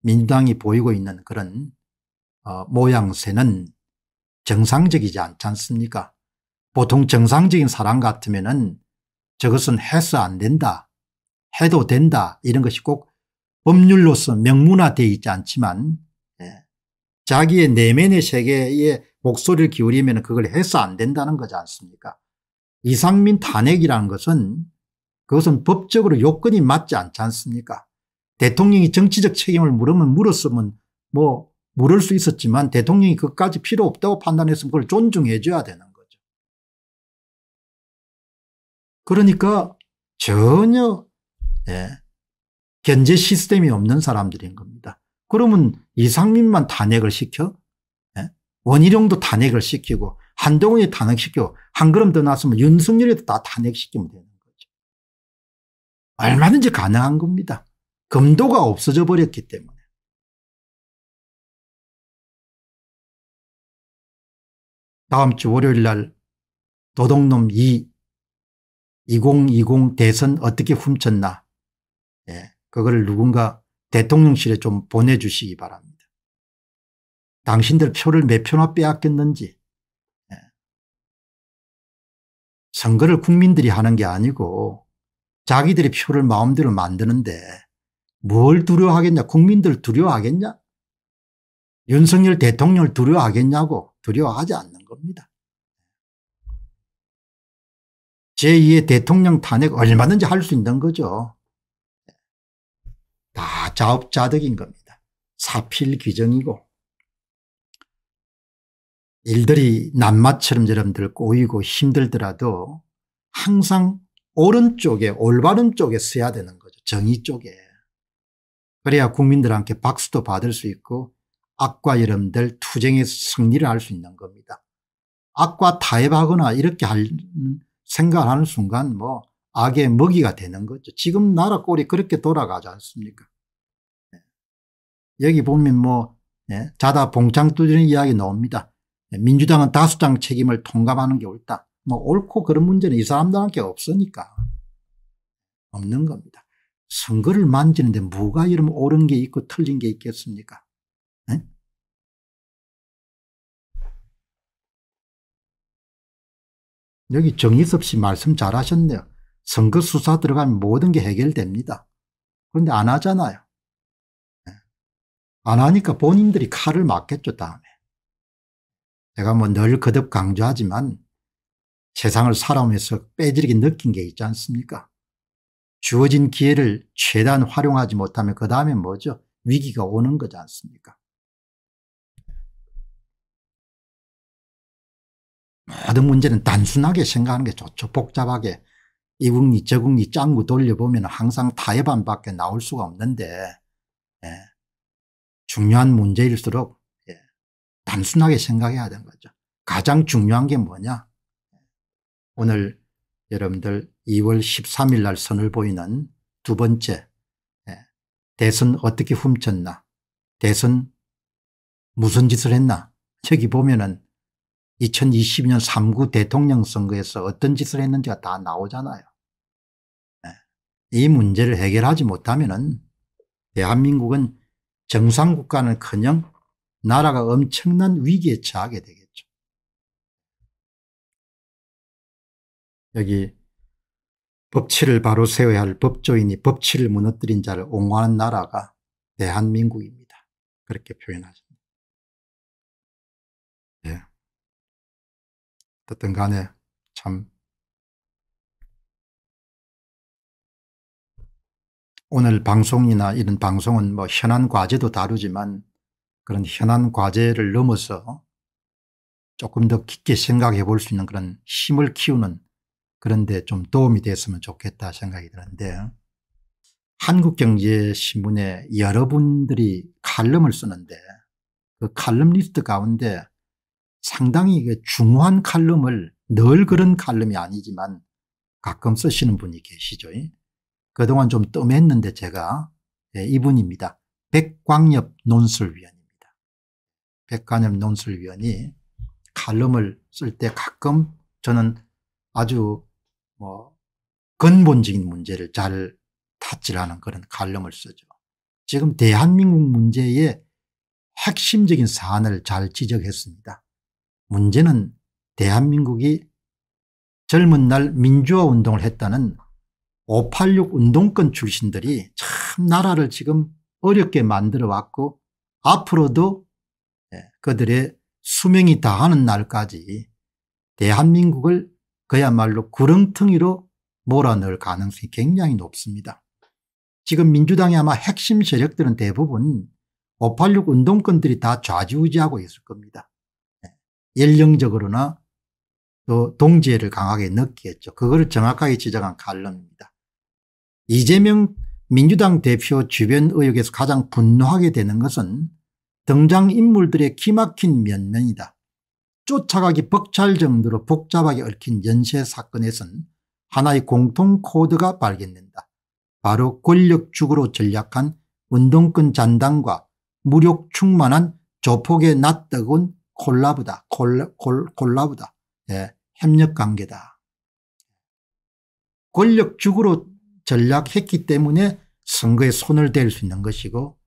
민주당이 보이고 있는 그런 어, 모양새는 정상적이지 않지 않습니까 보통 정상적인 사람 같으면 저것은 해서 안 된다 해도 된다 이런 것이 꼭 법률로서 명문화되어 있지 않지만 예, 자기의 내면의 세계에 목소리를 기울이면 그걸 해서 안 된다는 거지 않습니까 이상민 탄핵이라는 것은 그것은 법적으로 요건이 맞지 않지 않습니까 대통령이 정치적 책임을 물으면 물었으면 뭐 물을 수 있었지만 대통령이 그까지 필요 없다고 판단했으면 그걸 존중해 줘야 되는 그러니까 전혀 예, 견제 시스템이 없는 사람들인 겁니다. 그러면 이상민만 탄핵을 시켜 예? 원희룡도 탄핵을 시키고 한동훈이 탄핵시키한 걸음 더 나서면 윤석열이도 다 탄핵시키면 되는 거죠. 얼마든지 가능한 겁니다. 검도가 없어져 버렸기 때문에. 다음 주 월요일 날 도둑놈 2 2020 대선 어떻게 훔쳤나 예, 그걸 누군가 대통령실에 좀 보내주시기 바랍니다. 당신들 표를 몇 표나 빼앗겼는지 예. 선거를 국민들이 하는 게 아니고 자기들이 표를 마음대로 만드는데 뭘 두려워하겠냐 국민들 두려워하겠냐 윤석열 대통령을 두려워하겠냐고 두려워하지 않는 겁니다. 제2의 대통령 탄핵 얼마든지 할 수 있는 거죠. 다 자업자득인 겁니다. 사필 귀정이고 일들이 낱마처럼 저럼들 꼬이고 힘들더라도 항상 오른쪽에 올바른 쪽에 써야 되는 거죠. 정의 쪽에. 그래야 국민들한테 박수도 받을 수 있고 악과 여러분들 투쟁에서 승리를 할 수 있는 겁니다. 악과 타협하거나 이렇게 하는 생각하는 순간 뭐 악의 먹이가 되는 거죠. 지금 나라 꼴이 그렇게 돌아가지 않습니까? 네. 여기 보면 뭐 예, 자다 봉창 뚫리는 이야기 나옵니다. 네, 민주당은 다수당 책임을 통감하는 게 옳다. 뭐 옳고 그런 문제는 이 사람들한테 없으니까 없는 겁니다. 선거를 만지는데 뭐가 이러면 옳은 게 있고 틀린 게 있겠습니까? 여기 정의섭 씨 말씀 잘하셨네요. 선거 수사 들어가면 모든 게 해결됩니다. 그런데 안 하잖아요. 예. 안 하니까 본인들이 칼을 맞겠죠 다음에. 제가 뭐 늘 거듭 강조하지만 세상을 살아오면서 빼지르게 느낀 게 있지 않습니까? 주어진 기회를 최대한 활용하지 못하면 그 다음에 뭐죠? 위기가 오는 거지 않습니까? 모든 문제는 단순하게 생각하는 게 좋죠. 복잡하게 이국리 저국리 짱구 돌려보면 항상 타협안밖에 나올 수가 없는데 예. 중요한 문제일수록 예. 단순하게 생각해야 되는 거죠. 가장 중요한 게 뭐냐 오늘 여러분들 2월 13일 날 선을 보이는 두 번째 예. 대선 어떻게 훔쳤나 대선 무슨 짓을 했나 여기 보면은 2022년 3구 대통령 선거에서 어떤 짓을 했는지가 다 나오잖아요. 예. 이 문제를 해결하지 못하면 은 대한민국은 정상국가는 커녕 나라가 엄청난 위기에 처하게 되겠죠. 여기 법치를 바로 세워야 할 법조인이 법치를 무너뜨린 자를 옹호하는 나라가 대한민국입니다. 그렇게 표현하십니다. 네. 어떤 간에 참 오늘 방송이나 이런 방송은 뭐 현안 과제도 다루지만 그런 현안 과제를 넘어서 조금 더 깊게 생각해 볼 수 있는 그런 힘을 키우는 그런데 좀 도움이 됐으면 좋겠다 생각이 드는데 한국경제신문에 여러분들이 칼럼을 쓰는데 그칼럼리스트 가운데 상당히 중요한 칼럼을 늘 그런 칼럼이 아니지만 가끔 쓰시는 분이 계시죠. 그동안 좀 뜸했는데 제가 네, 이분입니다. 백광엽 논술위원입니다. 백광엽 논술위원이 칼럼을 쓸 때 가끔 저는 아주 뭐 근본적인 문제를 잘 탓질하는 그런 칼럼을 쓰죠. 지금 대한민국 문제의 핵심적인 사안을 잘 지적했습니다. 문제는 대한민국이 젊은 날 민주화 운동을 했다는 586 운동권 출신들이 참 나라를 지금 어렵게 만들어 왔고 앞으로도 예, 그들의 수명이 다하는 날까지 대한민국을 그야말로 구렁텅이로 몰아넣을 가능성이 굉장히 높습니다. 지금 민주당의 아마 핵심 세력들은 대부분 586 운동권들이 다 좌지우지하고 있을 겁니다. 연령적으로나 또 동지애를 강하게 느끼했죠. 그거를 정확하게 지적한 칼럼입니다. 이재명 민주당 대표 주변 의혹에서 가장 분노하게 되는 것은 등장인물들의 기막힌 면면이다. 쫓아가기 벅찰 정도로 복잡하게 얽힌 연쇄 사건에선 하나의 공통 코드가 발견된다. 바로 권력축으로 전략한 운동권 잔당과 무력 충만한 조폭의 낯뜨거운 콜라보다, 콜, 콜, 콜라보다, 예, 협력 관계다. 권력주으로 전략했기 때문에 선거에 손을 댈 수 있는 것이고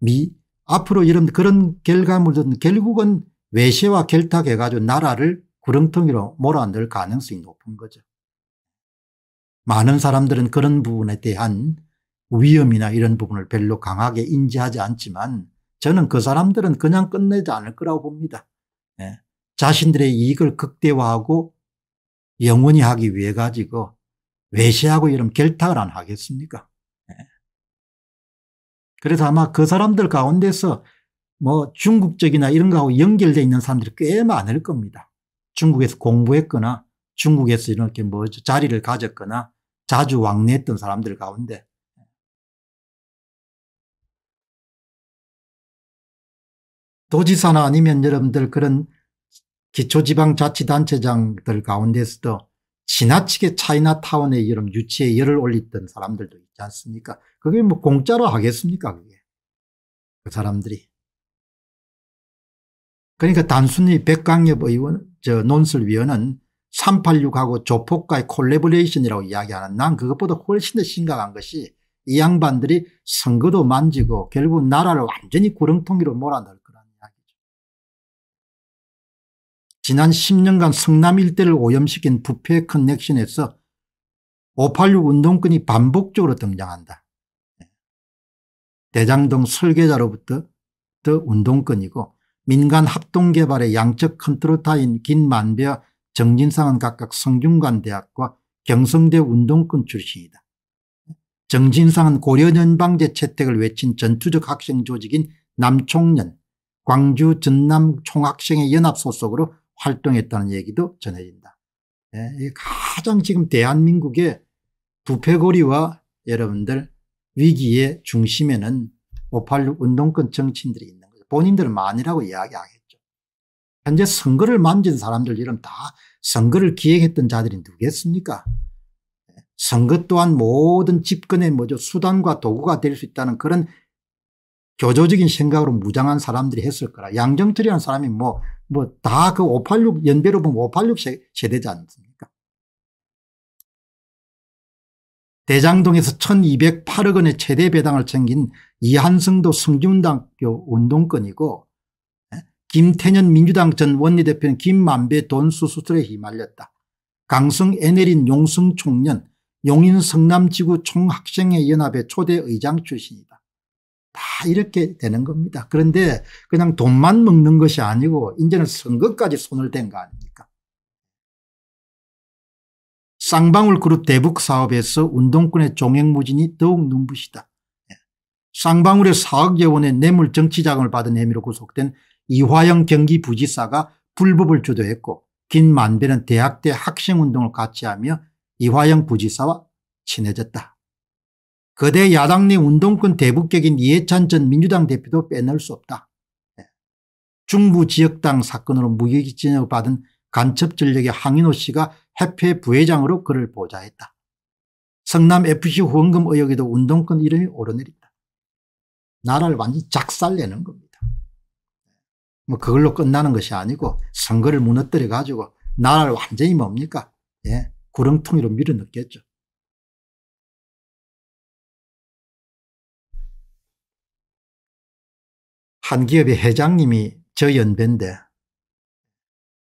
미 앞으로 이런 그런 결과물들은 결국은 외세와 결탁해가지고 나라를 구렁텅이로 몰아넣을 가능성이 높은 거죠. 많은 사람들은 그런 부분에 대한 위험이나 이런 부분을 별로 강하게 인지하지 않지만 저는 그 사람들은 그냥 끝내지 않을 거라고 봅니다. 예, 자신들의 이익을 극대화하고 영원히 하기 위해 가지고 외시하고 이런 결탁을 안 하겠습니까? 예. 그래서 아마 그 사람들 가운데서 뭐 중국적이나 이런 거하고 연결되어 있는 사람들이 꽤 많을 겁니다. 중국에서 공부했거나 중국에서 이렇게 뭐 자리를 가졌거나 자주 왕래했던 사람들 가운데 도지사나 아니면 여러분들 그런 기초지방자치단체장들 가운데서도 지나치게 차이나타운의 이런 유치에 열을 올렸던 사람들도 있지 않습니까? 그게 뭐 공짜로 하겠습니까? 그게. 그 사람들이. 그러니까 단순히 백강엽 의원, 저 논술위원은 386하고 조폭과의 콜레보레이션이라고 이야기하는 난 그것보다 훨씬 더 심각한 것이 이 양반들이 선거도 만지고 결국 나라를 완전히 구렁텅이로 몰아넣을 지난 10년간 성남 일대를 오염시킨 부패 커넥션에서 586 운동권이 반복적으로 등장한다. 네. 대장동 설계자로부터 더 운동권이고 민간 합동개발의 양적 컨트롤타인 김만배와 정진상은 각각 성균관대학과 경성대 운동권 출신이다. 네. 정진상은 고려연방제 채택을 외친 전투적 학생 조직인 남총련, 광주 전남 총학생의 연합 소속으로 활동했다는 얘기도 전해진다. 예, 가장 지금 대한민국의 부패거리와 여러분들 위기의 중심에는 586 운동권 정치인들이 있는 거죠. 본인들은 이라고 이야기하겠죠. 현재 선거를 만진 사람들 이름 다 선거를 기획했던 자들이 누구겠습니까? 예, 선거 또한 모든 집권의 뭐죠 수단과 도구가 될 수 있다는 그런 교조적인 생각으로 무장한 사람들이 했을 거라. 양정철이라는 사람이 뭐, 뭐, 다 그 586, 연배로 보면 586 세대지 않습니까? 대장동에서 1208억 원의 최대 배당을 챙긴 이한승도 성균당교 운동권이고 예? 김태년 민주당 전 원내대표는 김만배 돈 수수술에 휘말렸다. 강성 에네린 용성 총년 용인 성남지구 총학생회 연합의 초대 의장 출신이다. 다 이렇게 되는 겁니다. 그런데 그냥 돈만 먹는 것이 아니고 이제는 선거까지 손을 댄 거 아닙니까? 쌍방울 그룹 대북 사업에서 운동권의 종횡무진이 더욱 눈부시다. 예. 쌍방울의 4억여 원의 뇌물 정치자금을 받은 혐의로 구속된 이화영 경기부지사가 불법을 주도했고 김만배는 대학 때 학생운동을 같이 하며 이화영 부지사와 친해졌다. 거대 야당 내 운동권 대북격인 이해찬 전 민주당 대표도 빼놓을 수 없다. 예. 중부 지역당 사건으로 무기기 진역을 받은 간첩 전력의 항인호 씨가 해패 부회장으로 그를 보좌했다. 성남 FC 후원금 의혹에도 운동권 이름이 오르내린다. 나라를 완전히 작살내는 겁니다. 예. 뭐 그걸로 끝나는 것이 아니고 선거를 무너뜨려 가지고 나라를 완전히 뭡니까? 예, 구렁텅이로 밀어넣겠죠. 한 기업의 회장님이 저 연배인데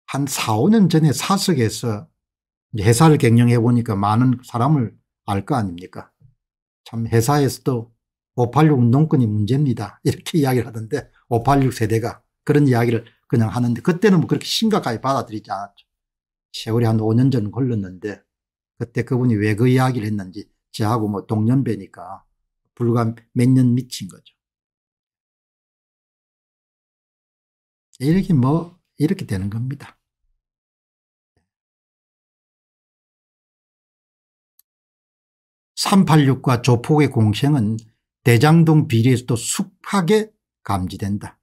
한 4, 5년 전에 사석에서 회사를 경영해 보니까 많은 사람을 알 거 아닙니까 참 회사에서도 586 운동권이 문제입니다 이렇게 이야기를 하던데 586 세대가 그런 이야기를 그냥 하는데 그때는 뭐 그렇게 심각하게 받아들이지 않았죠 세월이 한 5년 전 걸렸는데 그때 그분이 왜 그 이야기를 했는지 저하고 뭐 동년배니까 불과 몇 년 미친 거죠 이렇게 뭐 이렇게 되는 겁니다. 삼팔육과 조폭의 공생은 대장동 비리에서도 숙하게 감지된다.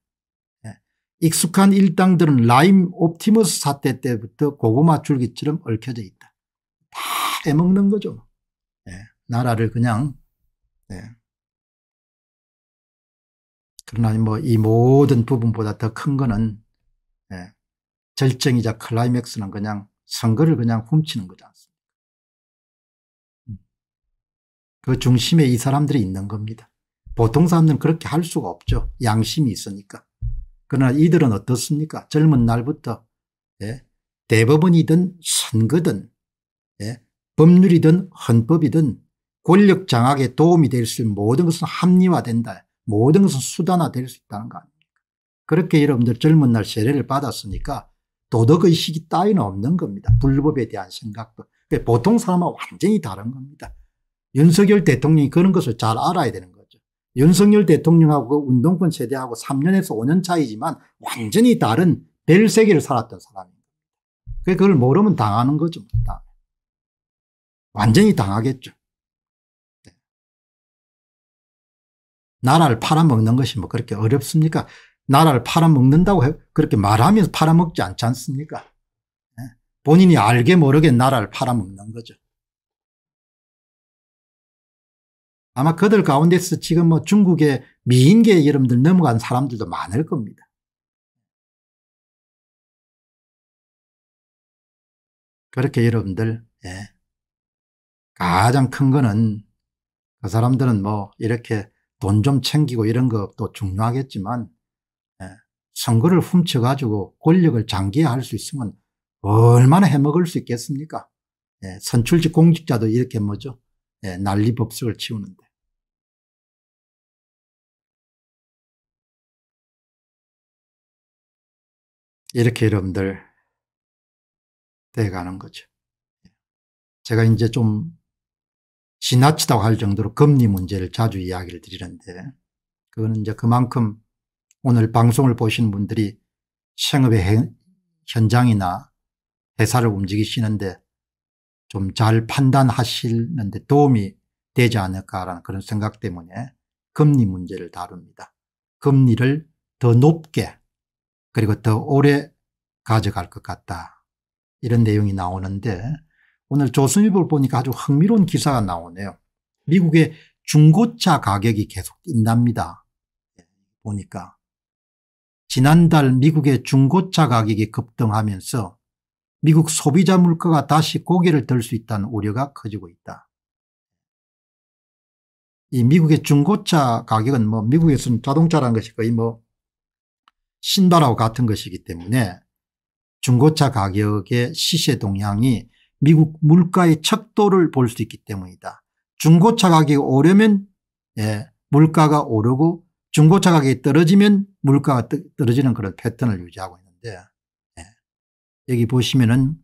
예. 익숙한 일당들은 라임 옵티머스 사태 때부터 고구마 줄기처럼 얽혀져 있다. 다 해먹는 거죠. 예. 나라를 그냥 예. 그러나 뭐이 모든 부분보다 더 큰 거는 예, 절정이자 클라이맥스는 그냥 선거를 그냥 훔치는 거지 않습니까? 음. 그 중심에 이 사람들이 있는 겁니다. 보통 사람들은 그렇게 할 수가 없죠. 양심이 있으니까. 그러나 이들은 어떻습니까? 젊은 날부터 예, 대법원이든 선거든 예, 법률이든 헌법이든 권력 장악에 도움이 될 수 있는 모든 것은 합리화된다. 모든 것은 수단화될 수 있다는 거 아닙니까? 그렇게 여러분들 젊은 날 세례를 받았으니까 도덕의식이 따위는 없는 겁니다. 불법에 대한 생각도. 보통 사람하 완전히 다른 겁니다. 윤석열 대통령이 그런 것을 잘 알아야 되는 거죠. 윤석열 대통령하고 그 운동권 세대하고 3년에서 5년 차이지만 완전히 다른 벨세계를 살았던 사람입니다. 그걸 모르면 당하는 거죠. 뭐. 완전히 당하겠죠. 나라를 팔아먹는 것이 뭐 그렇게 어렵습니까? 나라를 팔아먹는다고 그렇게 말하면서 팔아먹지 않지 않습니까? 예? 본인이 알게 모르게 나라를 팔아먹는 거죠. 아마 그들 가운데서 지금 뭐 중국의 미인계 여러분들 넘어간 사람들도 많을 겁니다. 그렇게 여러분들, 예. 가장 큰 거는 그 사람들은 뭐 이렇게 돈좀 챙기고 이런 것도 중요하겠지만 예, 선거를 훔쳐가지고 권력을 장기화할 수 있으면 얼마나 해먹을 수 있겠습니까? 예, 선출직 공직자도 이렇게 뭐죠? 예, 난리 법석을 치우는데. 이렇게 여러분들 돼가는 거죠. 제가 이제 좀 지나치다고 할 정도로 금리 문제를 자주 이야기를 드리는데 그거는 이제 그만큼 오늘 방송을 보신 분들이 생업의 현장이나 회사를 움직이시는데 좀 잘 판단하시는데 도움이 되지 않을까라는 그런 생각 때문에 금리 문제를 다룹니다. 금리를 더 높게 그리고 더 오래 가져갈 것 같다. 이런 내용이 나오는데 오늘 조선일보를 보니까 아주 흥미로운 기사가 나오네요. 미국의 중고차 가격이 계속 뛴답니다. 예, 보니까. 지난달 미국의 중고차 가격이 급등하면서 미국 소비자 물가가 다시 고개를 들 수 있다는 우려가 커지고 있다. 이 미국의 중고차 가격은 뭐 미국에서는 자동차라는 것이 거의 뭐 신발하고 같은 것이기 때문에 중고차 가격의 시세 동향이 미국 물가의 척도를 볼 수 있기 때문이다. 중고차 가격이 오르면 예, 물가가 오르고 중고차 가격이 떨어지면 물가가 떨어지는 그런 패턴을 유지하고 있는데 예, 여기 보시면은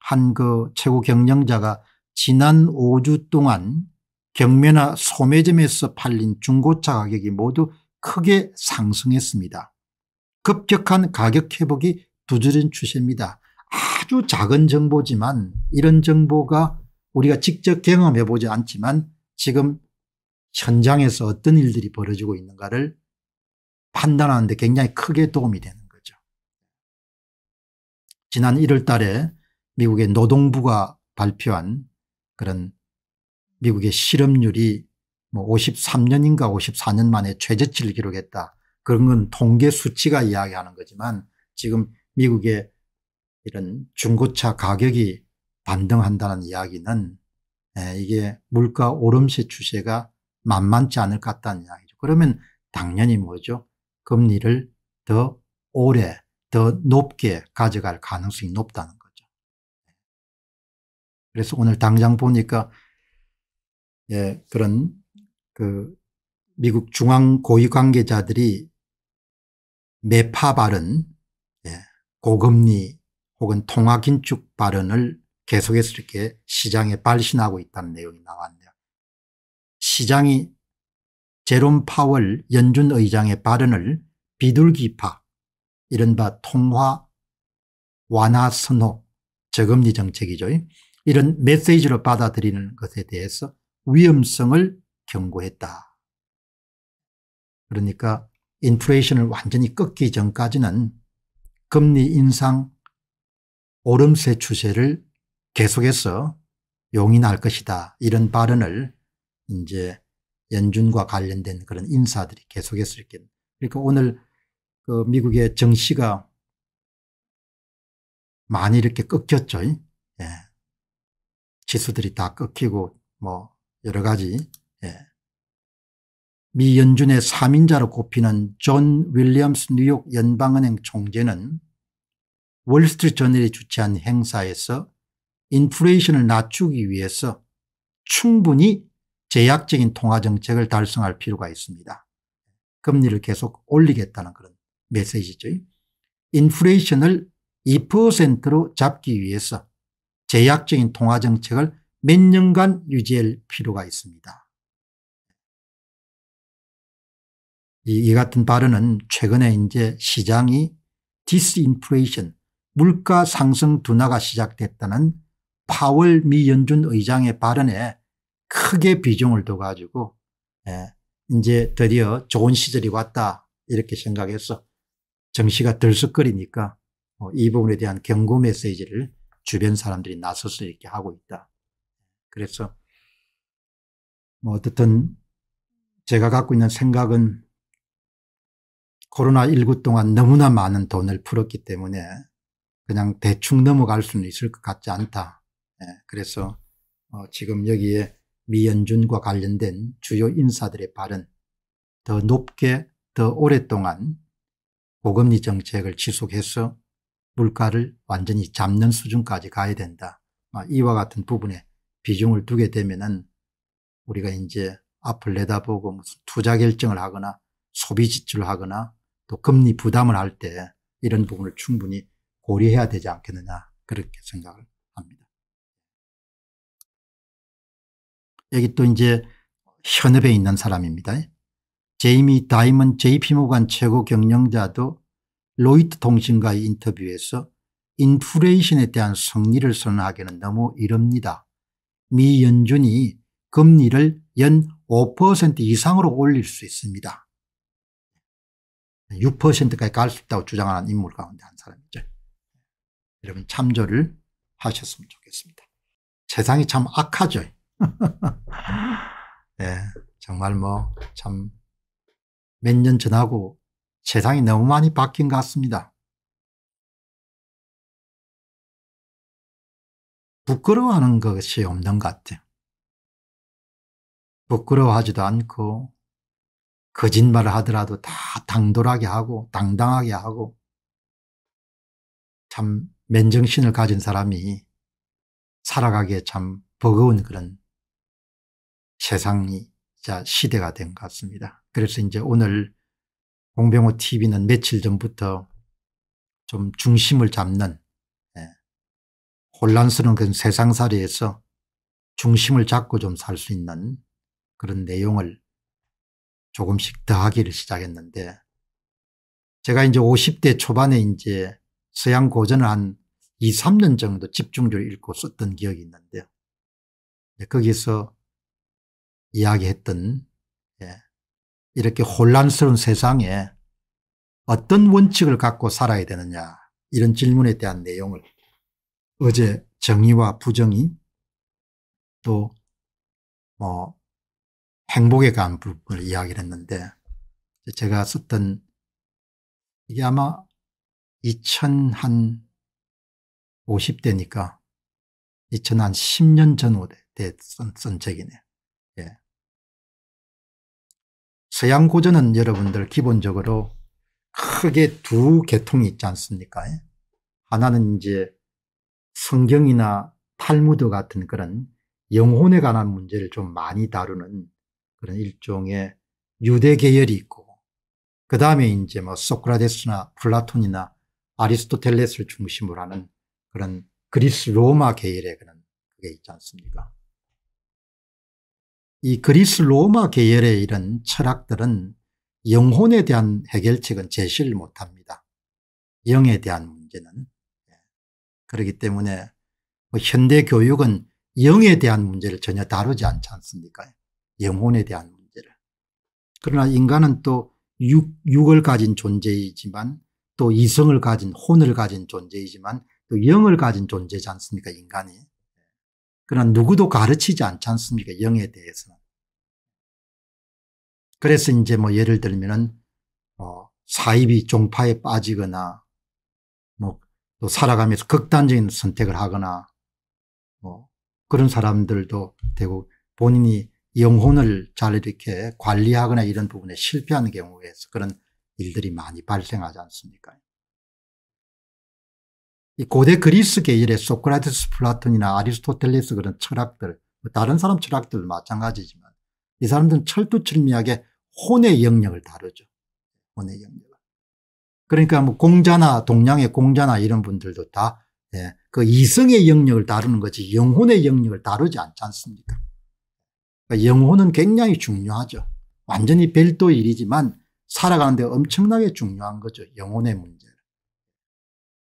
한 그 최고 경영자가 지난 5주 동안 경매나 소매점에서 팔린 중고차 가격이 모두 크게 상승했습니다. 급격한 가격 회복이 두드린 추세입니다. 아주 작은 정보지만 이런 정보가 우리가 직접 경험해 보지 않지만 지금 현장에서 어떤 일들이 벌어지고 있는가를 판단하는데 굉장히 크게 도움이 되는 거죠. 지난 1월 달에 미국의 노동부가 발표한 그런 미국의 실업률이 뭐 53년인가 54년 만에 최저치를 기록했다. 그런 건 통계 수치가 이야기하는 거지만 지금 미국의 이런 중고차 가격이 반등한다는 이야기는 예, 이게 물가 오름세 추세가 만만치 않을 것 같다는 이야기죠. 그러면 당연히 뭐죠? 금리를 더 오래 더 높게 가져갈 가능성이 높다는 거죠. 그래서 오늘 당장 보니까 예, 그런 그 미국 중앙 고위 관계자들이 매파 발언, 예, 고금리 혹은 통화긴축 발언을 계속해서 이렇게 시장에 발신하고 있다는 내용이 나왔네요. 시장이 제롬 파월 연준 의장의 발언을 비둘기파 이른바 통화 완화 선호 저금리 정책이죠. 이런 메시지로 받아들이는 것에 대해서 위험성을 경고했다. 그러니까 인플레이션을 완전히 꺾기 전까지는 금리 인상 오름세 추세를 계속해서 용인할 것이다. 이런 발언을 이제 연준과 관련된 그런 인사들이 계속해서 이렇게 그러니까 오늘 그 미국의 정시가 많이 이렇게 꺾였죠. 예. 지수들이 다 꺾이고 뭐 여러 가지 예. 미 연준의 3인자로 꼽히는 존 윌리엄스 뉴욕 연방은행 총재는 월스트리트 저널이 주최한 행사에서 인플레이션을 낮추기 위해서 충분히 제약적인 통화정책을 달성할 필요가 있습니다. 금리를 계속 올리겠다는 그런 메시지죠. 인플레이션을 2%로 잡기 위해서 제약적인 통화정책을 몇 년간 유지할 필요가 있습니다. 이, 같은 발언은 최근에 이제 시장이 디스인플레이션 물가 상승 둔화가 시작됐다는 파월 미 연준 의장의 발언에 크게 비중을 둬가지고 예, 이제 드디어 좋은 시절이 왔다 이렇게 생각해서 정시가 들썩거리니까 어, 이 부분에 대한 경고 메시지를 주변 사람들이 나서서 이렇게 하고 있다. 그래서 뭐 어떻든 제가 갖고 있는 생각은 코로나19 동안 너무나 많은 돈을 풀었기 때문에 그냥 대충 넘어갈 수는 있을 것 같지 않다. 예, 그래서 어, 지금 여기에 미연준과 관련된 주요 인사들의 발언 더 높게 더 오랫동안 고금리 정책을 지속해서 물가를 완전히 잡는 수준까지 가야 된다. 아, 이와 같은 부분에 비중을 두게 되면은 우리가 이제 앞을 내다보고 무슨 투자 결정을 하거나 소비 지출을 하거나 또 금리 부담을 할 때 이런 부분을 충분히 고려해야 되지 않겠느냐 그렇게 생각을 합니다. 여기 또 이제 현업에 있는 사람입니다. 제이미 다이먼 JP 모간 최고 경영자도 로이트 통신과의 인터뷰에서 인플레이션에 대한 승리를 선언하기는 너무 이릅니다. 미 연준이 금리를 연 5% 이상으로 올릴 수 있습니다. 6%까지 갈 수 있다고 주장하는 인물 가운데 한 사람이죠. 여러분 참조를 하셨으면 좋겠습니다. 세상이 참 악하죠. 네, 정말 뭐 참 몇 년 전하고 세상이 너무 많이 바뀐 것 같습니다. 부끄러워하는 것이 없는 것 같아요. 부끄러워하지도 않고 거짓말을 하더라도 다 당돌하게 하고 당당하게 하고 참 맨정신을 가진 사람이 살아가기에 참 버거운 그런 세상이 시대가 된 것 같습니다. 그래서 이제 오늘 공병호 TV는 며칠 전부터 좀 중심을 잡는 예, 혼란스러운 그런 세상살이에서 중심을 잡고 좀 살 수 있는 그런 내용을 조금씩 더하기를 시작했는데 제가 이제 50대 초반에 이제 서양 고전을 한 2, 3년 정도 집중적으로 읽고 썼던 기억이 있는데요. 거기서 이야기했던 예, 이렇게 혼란스러운 세상에 어떤 원칙을 갖고 살아야 되느냐 이런 질문에 대한 내용을 어제 정의와 부정의 또뭐 행복에 관한 부분을 이야기를 했는데 제가 썼던 이게 아마 2000한 50대니까 2000한 10년 전후대 쓴, 쓴 책이네. 예. 서양 고전은 여러분들 기본적으로 크게 두 계통이 있지 않습니까? 예? 하나는 이제 성경이나 탈무드 같은 그런 영혼에 관한 문제를 좀 많이 다루는 그런 일종의 유대 계열이 있고 그 다음에 이제 뭐 소크라테스나 플라톤이나 아리스토텔레스를 중심으로 하는 그런 그리스 로마 계열의 그런 그게 있지 않습니까? 이 그리스 로마 계열의 이런 철학들은 영혼에 대한 해결책은 제시를 못합니다. 영에 대한 문제는. 예. 그렇기 때문에 뭐 현대 교육은 영에 대한 문제를 전혀 다루지 않지 않습니까? 영혼에 대한 문제를. 그러나 인간은 또 육, 육을 가진 존재이지만 또 이성을 가진 혼을 가진 존재이지만 또 영을 가진 존재지 않습니까 인간이. 그러나 누구도 가르치지 않지 않습니까 영에 대해서는. 그래서 이제 뭐 예를 들면은 뭐 사입이 종파에 빠지거나 뭐 또 살아가면서 극단적인 선택을 하거나 뭐 그런 사람들도 되고 본인이 영혼을 잘 이렇게 관리하거나 이런 부분에 실패하는 경우에서 그런 일들이 많이 발생하지 않습니까? 이 고대 그리스 계열의 소크라테스, 플라톤이나 아리스토텔레스 그런 철학들, 뭐 다른 사람 철학들도 마찬가지지만 이 사람들은 철두철미하게 혼의 영역을 다루죠. 혼의 영역. 그러니까 뭐 공자나 동양의 공자나 이런 분들도 다그 예, 이성의 영역을 다루는 거지 영혼의 영역을 다루지 않지 않습니까? 그러니까 영혼은 굉장히 중요하죠. 완전히 별도 일이지만 살아가는데 엄청나게 중요한 거죠. 영혼의 문제.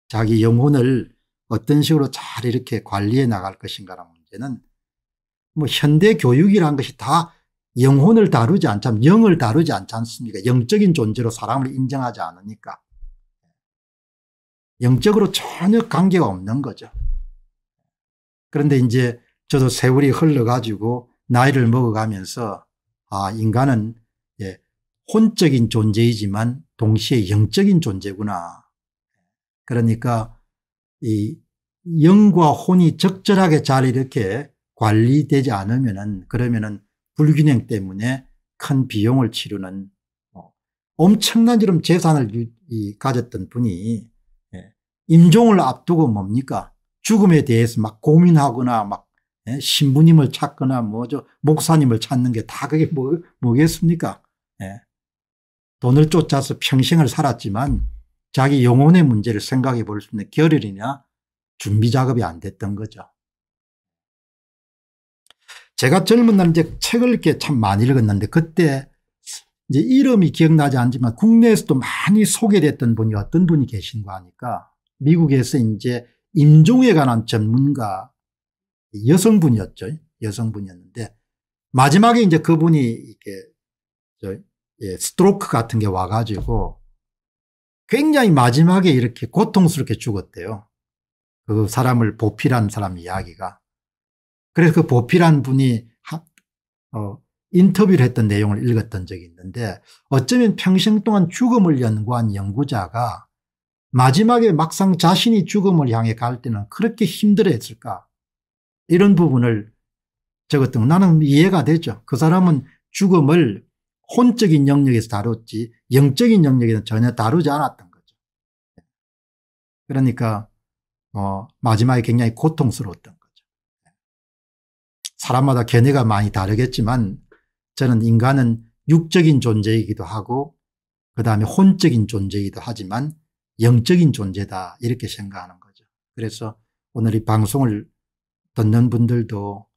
자기 영혼을 어떤 식으로 잘 이렇게 관리해 나갈 것인가라는 문제는 뭐 현대 교육이라는 것이 다 영혼을 다루지 않참 영을 다루지 않지 않습니까? 영적인 존재로 사람을 인정하지 않으니까. 영적으로 전혀 관계가 없는 거죠. 그런데 이제 저도 세월이 흘러가지고 나이를 먹어가면서 아, 인간은 혼적인 존재이지만 동시에 영적인 존재구나. 그러니까 이 영과 혼이 적절하게 잘 이렇게 관리되지 않으면은 그러면은 불균형 때문에 큰 비용을 치르는 어, 엄청난 지금 재산을 가졌던 분이 예, 임종을 앞두고 뭡니까 죽음에 대해서 막 고민하거나 막 예, 신부님을 찾거나 뭐죠 목사님을 찾는 게 다 그게 뭐, 뭐겠습니까? 돈을 쫓아서 평생을 살았지만 자기 영혼의 문제를 생각해 볼 수 있는 결를이냐 준비 작업이 안 됐던 거죠. 제가 젊은 날 이제 책을 이렇게 참 많이 읽었는데 그때 이제 이름이 기억나지 않지만 국내에서도 많이 소개됐던 분이 어떤 분이 계신 거 아니까 미국에서 이제 임종에 관한 전문가 여성분이었죠. 여성분이었는데 마지막에 이제 그분이 이렇게 예, 스트로크 같은 게 와가지고 굉장히 마지막에 이렇게 고통스럽게 죽었대요. 그 사람을 보필한 사람 이야기가. 그래서 그 보필한 분이 하, 어, 인터뷰를 했던 내용을 읽었던 적이 있는데 어쩌면 평생 동안 죽음을 연구한 연구자가 마지막에 막상 자신이 죽음을 향해 갈 때는 그렇게 힘들어 했을까 이런 부분을 적었던 나는 이해가 되죠. 그 사람은 죽음을 혼적인 영역에서 다뤘지 영적인 영역에는 전혀 다루지 않았던 거죠. 그러니까 어 마지막에 굉장히 고통스러웠던 거죠. 사람마다 견해가 많이 다르겠지만 저는 인간은 육적인 존재이기도 하고 그 다음에 혼적인 존재이기도 하지만 영적인 존재다 이렇게 생각하는 거죠. 그래서 오늘 이 방송을 듣는 분들도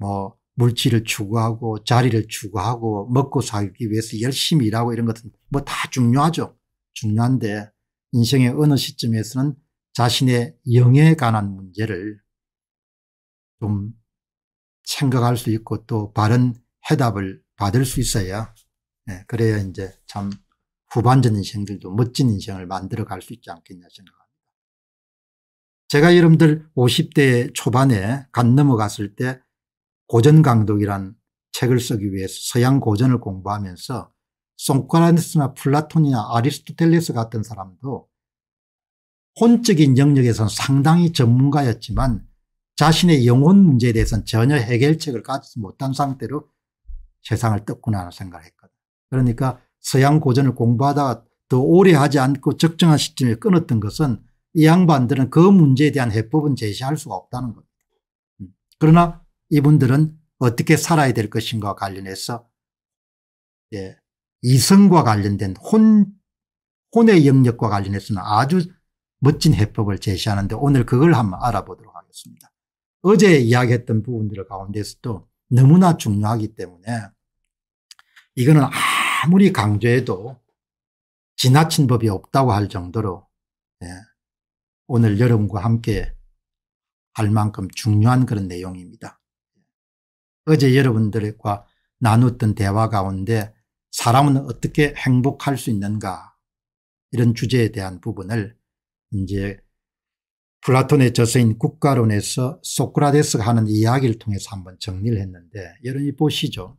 뭐 물질을 추구하고 자리를 추구하고 먹고 살기 위해서 열심히 일하고 이런 것은 뭐 다 중요하죠. 중요한데 인생의 어느 시점에서는 자신의 영에 관한 문제를 좀 생각할 수 있고 또 바른 해답을 받을 수 있어야 네, 그래야 이제 참 후반전 인생들도 멋진 인생을 만들어 갈 수 있지 않겠냐 생각합니다. 제가 여러분들 50대 초반에 간 넘어갔을 때 고전강독이란 책을 쓰기 위해서 서양 고전을 공부하면서 송크라테스나 플라톤이나 아리스토텔레스 같은 사람도 혼적인 영역에선 상당히 전문가였지만 자신의 영혼 문제에 대해서는 전혀 해결책을 가지지 못한 상태로 세상을 떴구나 하는 생각을 했거든. 그러니까 서양 고전을 공부하다가 더 오래 하지 않고 적정한 시점에 끊었던 것은 이 양반들은 그 문제에 대한 해법은 제시할 수가 없다는 겁니다. 음. 그러나 이분들은 어떻게 살아야 될 것인가 관련해서 예, 이성과 관련된 혼, 혼의 영역과 관련해서는 아주 멋진 해법을 제시하는데 오늘 그걸 한번 알아보도록 하겠습니다. 어제 이야기했던 부분들 가운데서도 너무나 중요하기 때문에 이거는 아무리 강조해도 지나친 법이 없다고 할 정도로 예, 오늘 여러분과 함께 할 만큼 중요한 그런 내용입니다. 어제 여러분들과 나눴던 대화 가운데 사람은 어떻게 행복할 수 있는가 이런 주제에 대한 부분을 이제 플라톤의 저서인 국가론에서 소크라테스가 하는 이야기를 통해서 한번 정리를 했는데 여러분이 보시죠.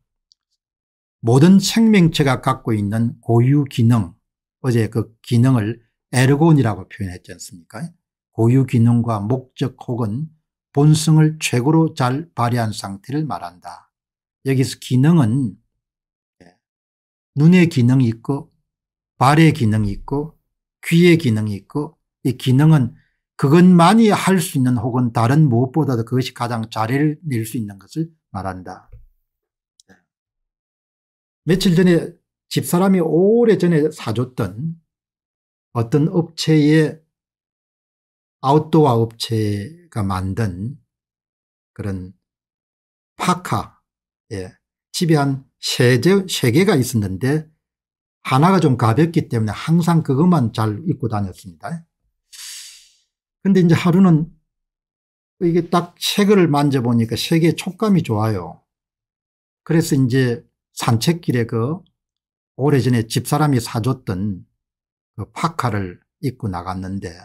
모든 생명체가 갖고 있는 고유 기능 어제 그 기능을 에르곤이라고 표현했지 않습니까 고유 기능과 목적 혹은 본성을 최고로 잘 발휘한 상태를 말한다. 여기서 기능은 예. 눈의 기능이 있고 발의 기능이 있고 귀의 기능이 있고 이 기능은 그것만이 할 수 있는 혹은 다른 무엇보다도 그것이 가장 자리를 낼 수 있는 것을 말한다. 예. 며칠 전에 집사람이 오래전에 사줬던 어떤 업체의 아웃도어 업체가 만든 그런 파카에 예, 집에 한 세 개가 있었는데 하나가 좀 가볍기 때문에 항상 그것만 잘 입고 다녔습니다. 근데 이제 하루는 이게 딱 색을 만져보니까 색의 촉감이 좋아요. 그래서 이제 산책길에 그 오래전에 집사람이 사줬던 그 파카를 입고 나갔는데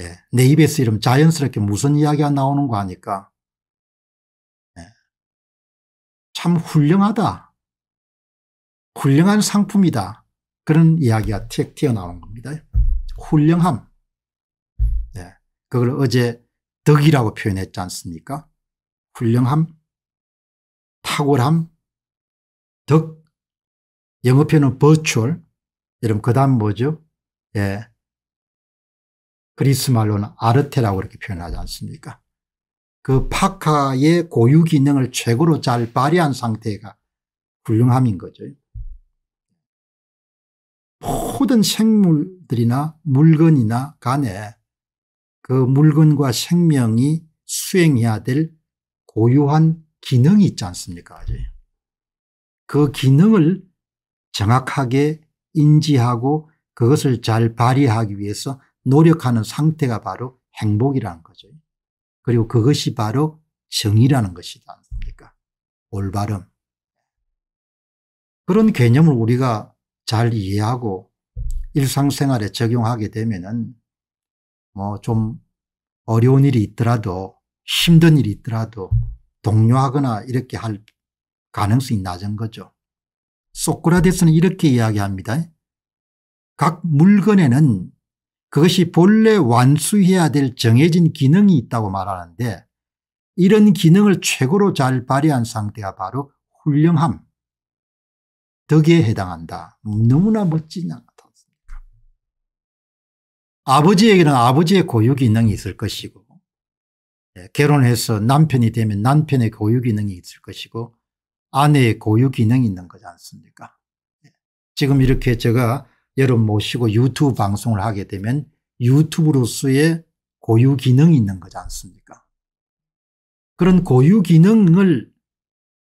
예. 내 입에서 이름 자연스럽게 무슨 이야기가 나오는 거 아니까 예. 참 훌륭하다. 훌륭한 상품이다. 그런 이야기가 튀, 튀어나오는 겁니다. 훌륭함. 예. 그걸 어제 덕이라고 표현했지 않습니까? 훌륭함, 탁월함, 덕, 영어표현은 v i r t 여러분, 그 다음 뭐죠? 예. 그리스 말로는 아르테라고 그렇게 표현하지 않습니까? 그 파카의 고유 기능을 최고로 잘 발휘한 상태가 훌륭함인 거죠. 모든 생물들이나 물건이나 간에 그 물건과 생명이 수행해야 될 고유한 기능이 있지 않습니까? 그 기능을 정확하게 인지하고 그것을 잘 발휘하기 위해서 노력하는 상태가 바로 행복이라는 거죠. 그리고 그것이 바로 정의라는 것이지 않습니까? 올바름. 그런 개념을 우리가 잘 이해하고 일상생활에 적용하게 되면은 뭐 좀 어려운 일이 있더라도 힘든 일이 있더라도 동요하거나 이렇게 할 가능성이 낮은 거죠. 소크라테스는 이렇게 이야기합니다. 각 물건에는 그것이 본래 완수해야 될 정해진 기능이 있다고 말하는데 이런 기능을 최고로 잘 발휘한 상태가 바로 훌륭함, 덕에 해당한다. 너무나 멋지지 않습니까? 아버지에게는 아버지의 고유 기능이 있을 것이고 예, 결혼해서 남편이 되면 남편의 고유 기능이 있을 것이고 아내의 고유 기능이 있는 거지 않습니까? 예, 지금 이렇게 제가 여러분 모시고 유튜브 방송을 하게 되면 유튜브로서의 고유 기능이 있는 거지 않습니까? 그런 고유 기능을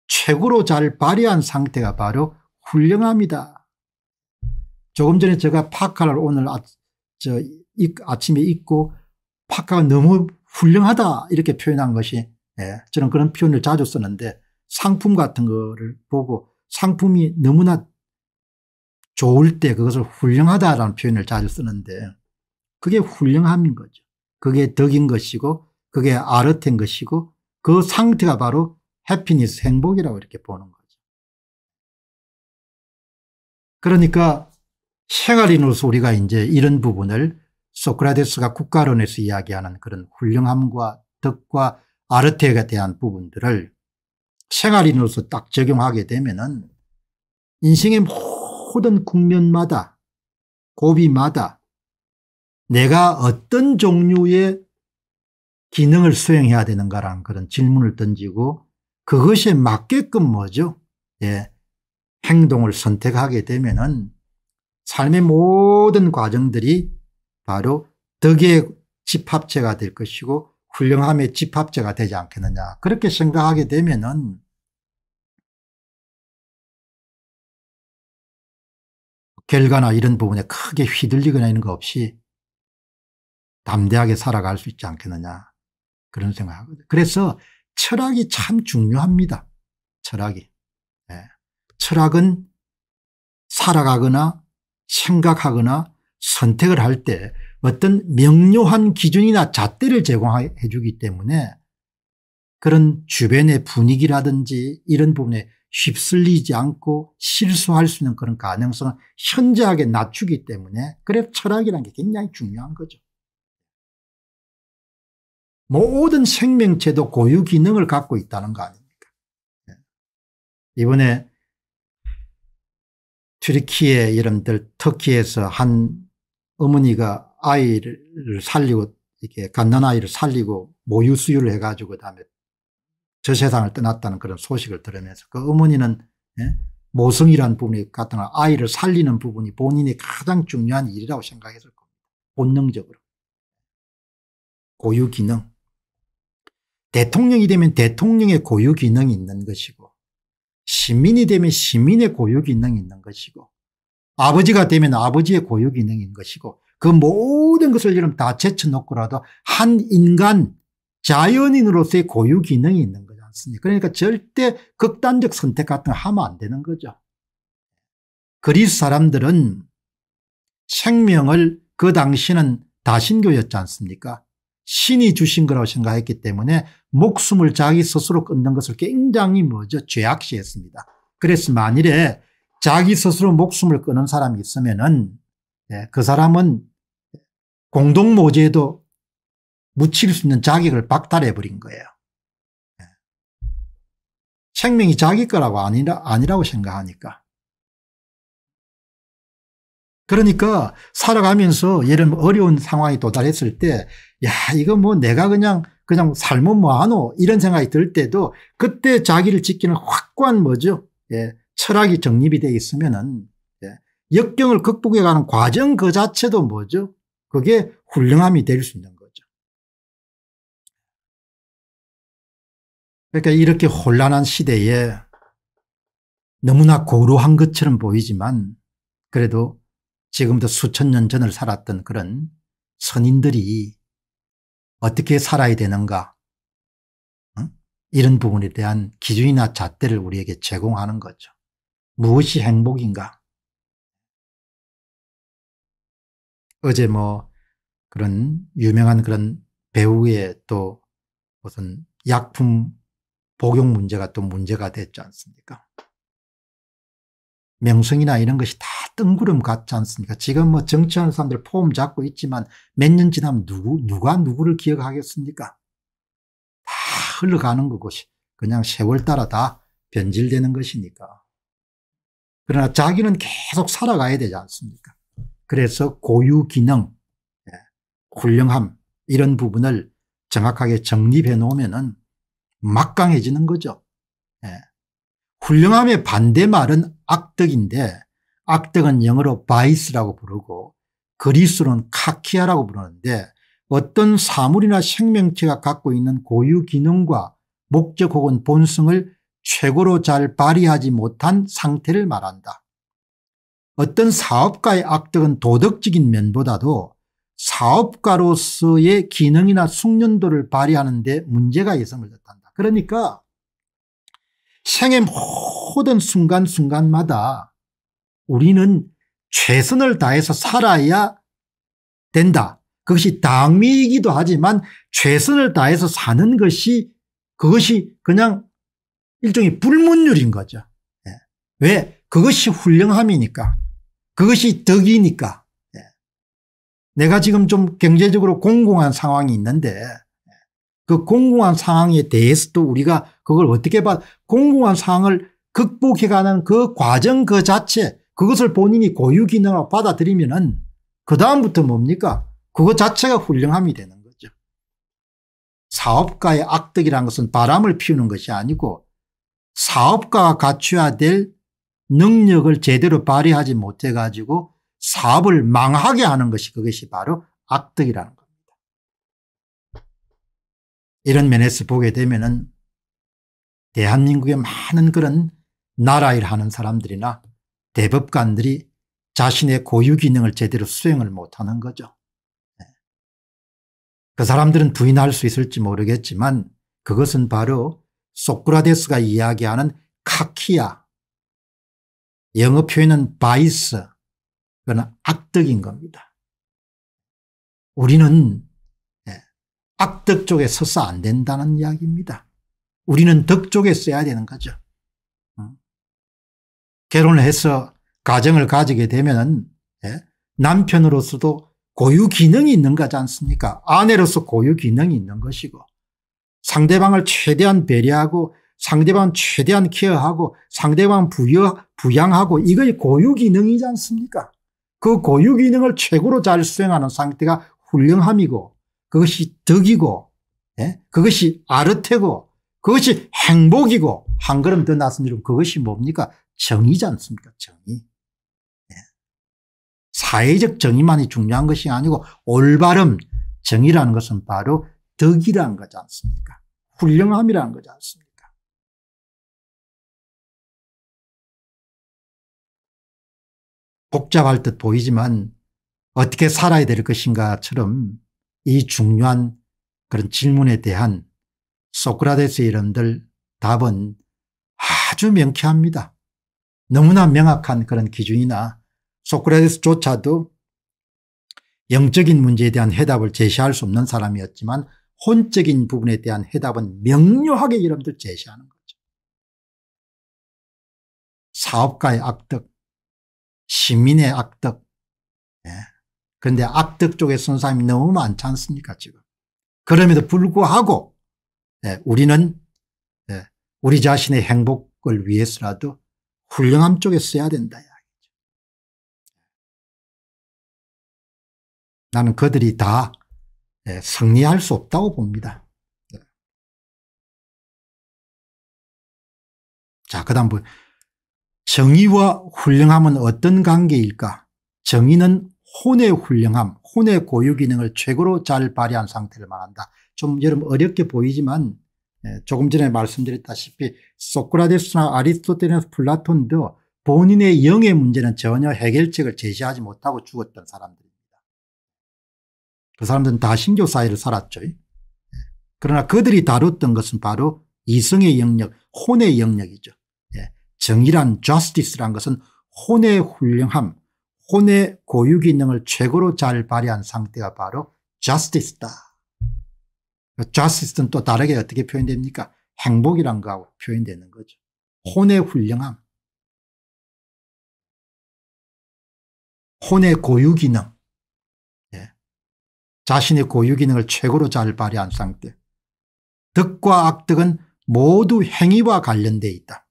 최고로 잘 발휘한 상태가 바로 훌륭합니다. 조금 전에 제가 파카를 오늘 아, 저, 이, 아침에 입고 파카가 너무 훌륭하다 이렇게 표현한 것이 예, 저는 그런 표현을 자주 쓰는데 상품 같은 거를 보고 상품이 너무나 좋을 때 그것을 훌륭하다라는 표현을 자주 쓰는데 그게 훌륭함인 거죠. 그게 덕인 것이고 그게 아르트인 것이고 그 상태가 바로 해피니스 행복이라고 이렇게 보는 거죠. 그러니까 생활인으로서 우리가 이제 이런 부분을 소크라테스가 국가론에서 이야기하는 그런 훌륭함과 덕과 아르테에 대한 부분들을 생활인으로서 딱 적용하게 되면은 인생의 혹은 국면마다 고비마다 내가 어떤 종류의 기능을 수행해야 되는가라는 그런 질문을 던지고 그것에 맞게끔 뭐죠? 예. 행동을 선택하게 되면은 삶의 모든 과정들이 바로 덕의 집합체가 될 것이고 훌륭함의 집합체가 되지 않겠느냐. 그렇게 생각하게 되면은 결과나 이런 부분에 크게 휘둘리거나 이런 거 없이 담대하게 살아갈 수 있지 않겠느냐 그런 생각하거든요. 그래서 철학이 참 중요합니다. 철학이. 네. 철학은 살아가거나 생각하거나 선택을 할 때 어떤 명료한 기준이나 잣대를 제공해 주기 때문에 그런 주변의 분위기라든지 이런 부분에 휩쓸리지 않고 실수할 수 있는 그런 가능성을 현저하게 낮추기 때문에 그래 철학이라는 게 굉장히 중요한 거죠. 모든 생명체도 고유 기능을 갖고 있다는 거 아닙니까? 예. 이번에 트리키에 이름들 터키에서 한 어머니가 아이를 살리고 이렇게 갓난 아이를 살리고 모유 수유를 해가지고 그다음에 저 세상을 떠났다는 그런 소식을 들으면서 그 어머니는 예? 모성이라는 부분이 같은 아이를 살리는 부분이 본인이 가장 중요한 일이라고 생각했을 겁니다. 본능적으로. 고유기능. 대통령이 되면 대통령의 고유기능이 있는 것이고 시민이 되면 시민의 고유기능이 있는 것이고 아버지가 되면 아버지의 고유기능이 있는 것이고 그 모든 것을 여러분 다 제쳐놓고라도 한 인간 자연인으로서의 고유기능이 있는 것 거죠. 않습니까? 그러니까 절대 극단적 선택 같은 거 하면 안 되는 거죠. 그리스 사람들은 생명을 그 당시는 다신교였지 않습니까? 신이 주신 거라고 생각했기 때문에 목숨을 자기 스스로 끊는 것을 굉장히 뭐죠? 죄악시했습니다. 그래서 만일에 자기 스스로 목숨을 끊은 사람이 있으면은 예, 그 사람은 공동모죄도 묻힐 수 있는 자격을 박탈해버린 거예요. 생명이 자기 거라고 아니라, 아니라고 생각하니까. 그러니까 살아가면서 예를 들면 어려운 상황이 도달했을 때, 야, 이거 뭐 내가 그냥, 그냥 살면 뭐하노? 이런 생각이 들 때도 그때 자기를 지키는 확고한 뭐죠? 예, 철학이 정립이 되어 있으면은, 예, 역경을 극복해가는 과정 그 자체도 뭐죠? 그게 훌륭함이 될 수 있는 그러니까 이렇게 혼란한 시대에 너무나 고루한 것처럼 보이지만 그래도 지금도 수천 년 전을 살았던 그런 선인들이 어떻게 살아야 되는가 응? 이런 부분에 대한 기준이나 잣대를 우리에게 제공하는 거죠. 무엇이 행복인가 어제 뭐 그런 유명한 그런 배우의 또 무슨 약품 복용 문제가 또 문제가 됐지 않습니까? 명성이나 이런 것이 다 뜬구름 같지 않습니까? 지금 뭐 정치하는 사람들 포럼 잡고 있지만 몇 년 지나면 누구, 누가 누구를 기억하겠습니까? 다 흘러가는 것이 그냥 세월 따라 다 변질되는 것이니까. 그러나 자기는 계속 살아가야 되지 않습니까? 그래서 고유 기능, 예, 훌륭함, 이런 부분을 정확하게 정립해 놓으면은 막강해지는 거죠. 예. 훌륭함의 반대말은 악덕인데 악덕은 영어로 바이스라고 부르고 그리스로는 카키아라고 부르는데 어떤 사물이나 생명체가 갖고 있는 고유 기능과 목적 혹은 본성을 최고로 잘 발휘하지 못한 상태를 말한다. 어떤 사업가의 악덕은 도덕적인 면보다도 사업가로서의 기능이나 숙련도를 발휘하는 데 문제가 있음을 뜻한다. 그러니까 생의 모든 순간순간마다 우리는 최선을 다해서 살아야 된다. 그것이 당미이기도 하지만 최선을 다해서 사는 것이 그것이 그냥 일종의 불문율인 거죠. 예. 왜? 그것이 훌륭함이니까. 그것이 덕이니까. 예. 내가 지금 좀 경제적으로 공공한 상황이 있는데 그 공공한 상황에 대해서도 우리가 그걸 어떻게 봐 공공한 상황을 극복해가는 그 과정 그 자체 그것을 본인이 고유 기능으로 받아들이면은 그 다음부터 뭡니까 그것 자체가 훌륭함이 되는 거죠. 사업가의 악덕이라는 것은 바람을 피우는 것이 아니고 사업가가 갖춰야 될 능력을 제대로 발휘하지 못해 가지고 사업을 망하게 하는 것이 그것이 바로 악덕이라는 거. 이런 면에서 보게 되면은 대한민국의 많은 그런 나라일 하는 사람들이나 대법관들이 자신의 고유기능을 제대로 수행을 못하는 거죠. 네. 그 사람들은 부인할 수 있을지 모르겠지만 그것은 바로 소크라테스가 이야기하는 카키야 영어 표현은 바이스 그건 악덕인 겁니다. 우리는 악덕 쪽에 서서 안 된다는 이야기입니다. 우리는 덕 쪽에 써야 되는 거죠. 어? 결혼을 해서 가정을 가지게 되면 예, 남편으로서도 고유 기능이 있는 거지 않습니까 아내로서 고유 기능이 있는 것이고 상대방을 최대한 배려하고 상대방 최대한 케어하고 상대방 부여, 부양하고 이거의 고유 기능이지 않습니까 그 고유 기능을 최고로 잘 수행하는 상태가 훌륭함이고 그것이 덕이고 예? 그것이 아르테고 그것이 행복이고 한 걸음 더 나선 이름 그것이 뭡니까 정의지 않습니까 정의 예. 사회적 정의만이 중요한 것이 아니고 올바른 정의라는 것은 바로 덕이라는 거지 않습니까 훌륭함이라는 거지 않습니까 복잡할 듯 보이지만 어떻게 살아야 될 것인가처럼 이 중요한 그런 질문에 대한 소크라테스의 이름들 답은 아주 명쾌합니다. 너무나 명확한 그런 기준이나 소크라테스조차도 영적인 문제에 대한 해답을 제시할 수 없는 사람이었지만 혼적인 부분에 대한 해답은 명료하게 이름들 제시하는 거죠. 사업가의 악덕, 시민의 악덕, 그런데 악덕 쪽에 쓴 사람이 너무 많지 않습니까 지금. 그럼에도 불구하고 예, 우리는 예, 우리 자신의 행복을 위해서라도 훌륭함 쪽에 써야 된다. 나는 그들이 다 예, 승리할 수 없다고 봅니다. 예. 자, 그 다음 정의와 훌륭함은 어떤 관계일까? 정의는 혼의 훌륭함, 혼의 고유 기능을 최고로 잘 발휘한 상태를 말한다. 좀 여러분 어렵게 보이지만 예, 조금 전에 말씀드렸다시피 소크라테스나 아리스토텔레스 플라톤 도 본인의 영의 문제는 전혀 해결책을 제시하지 못하고 죽었던 사람들입니다. 그 사람들은 다 신교 사회를 살았죠. 예. 그러나 그들이 다뤘던 것은 바로 이성의 영역, 혼의 영역이죠. 예. 정의란 justice란 것은 혼의 훌륭함, 혼의 고유 기능을 최고로 잘 발휘한 상태가 바로 justice다. justice는 또 다르게 어떻게 표현됩니까? 행복이란 거하고 표현되는 거죠. 혼의 훌륭함. 혼의 고유 기능. 예. 자신의 고유 기능을 최고로 잘 발휘한 상태. 덕과 악덕은 모두 행위와 관련되어 있다.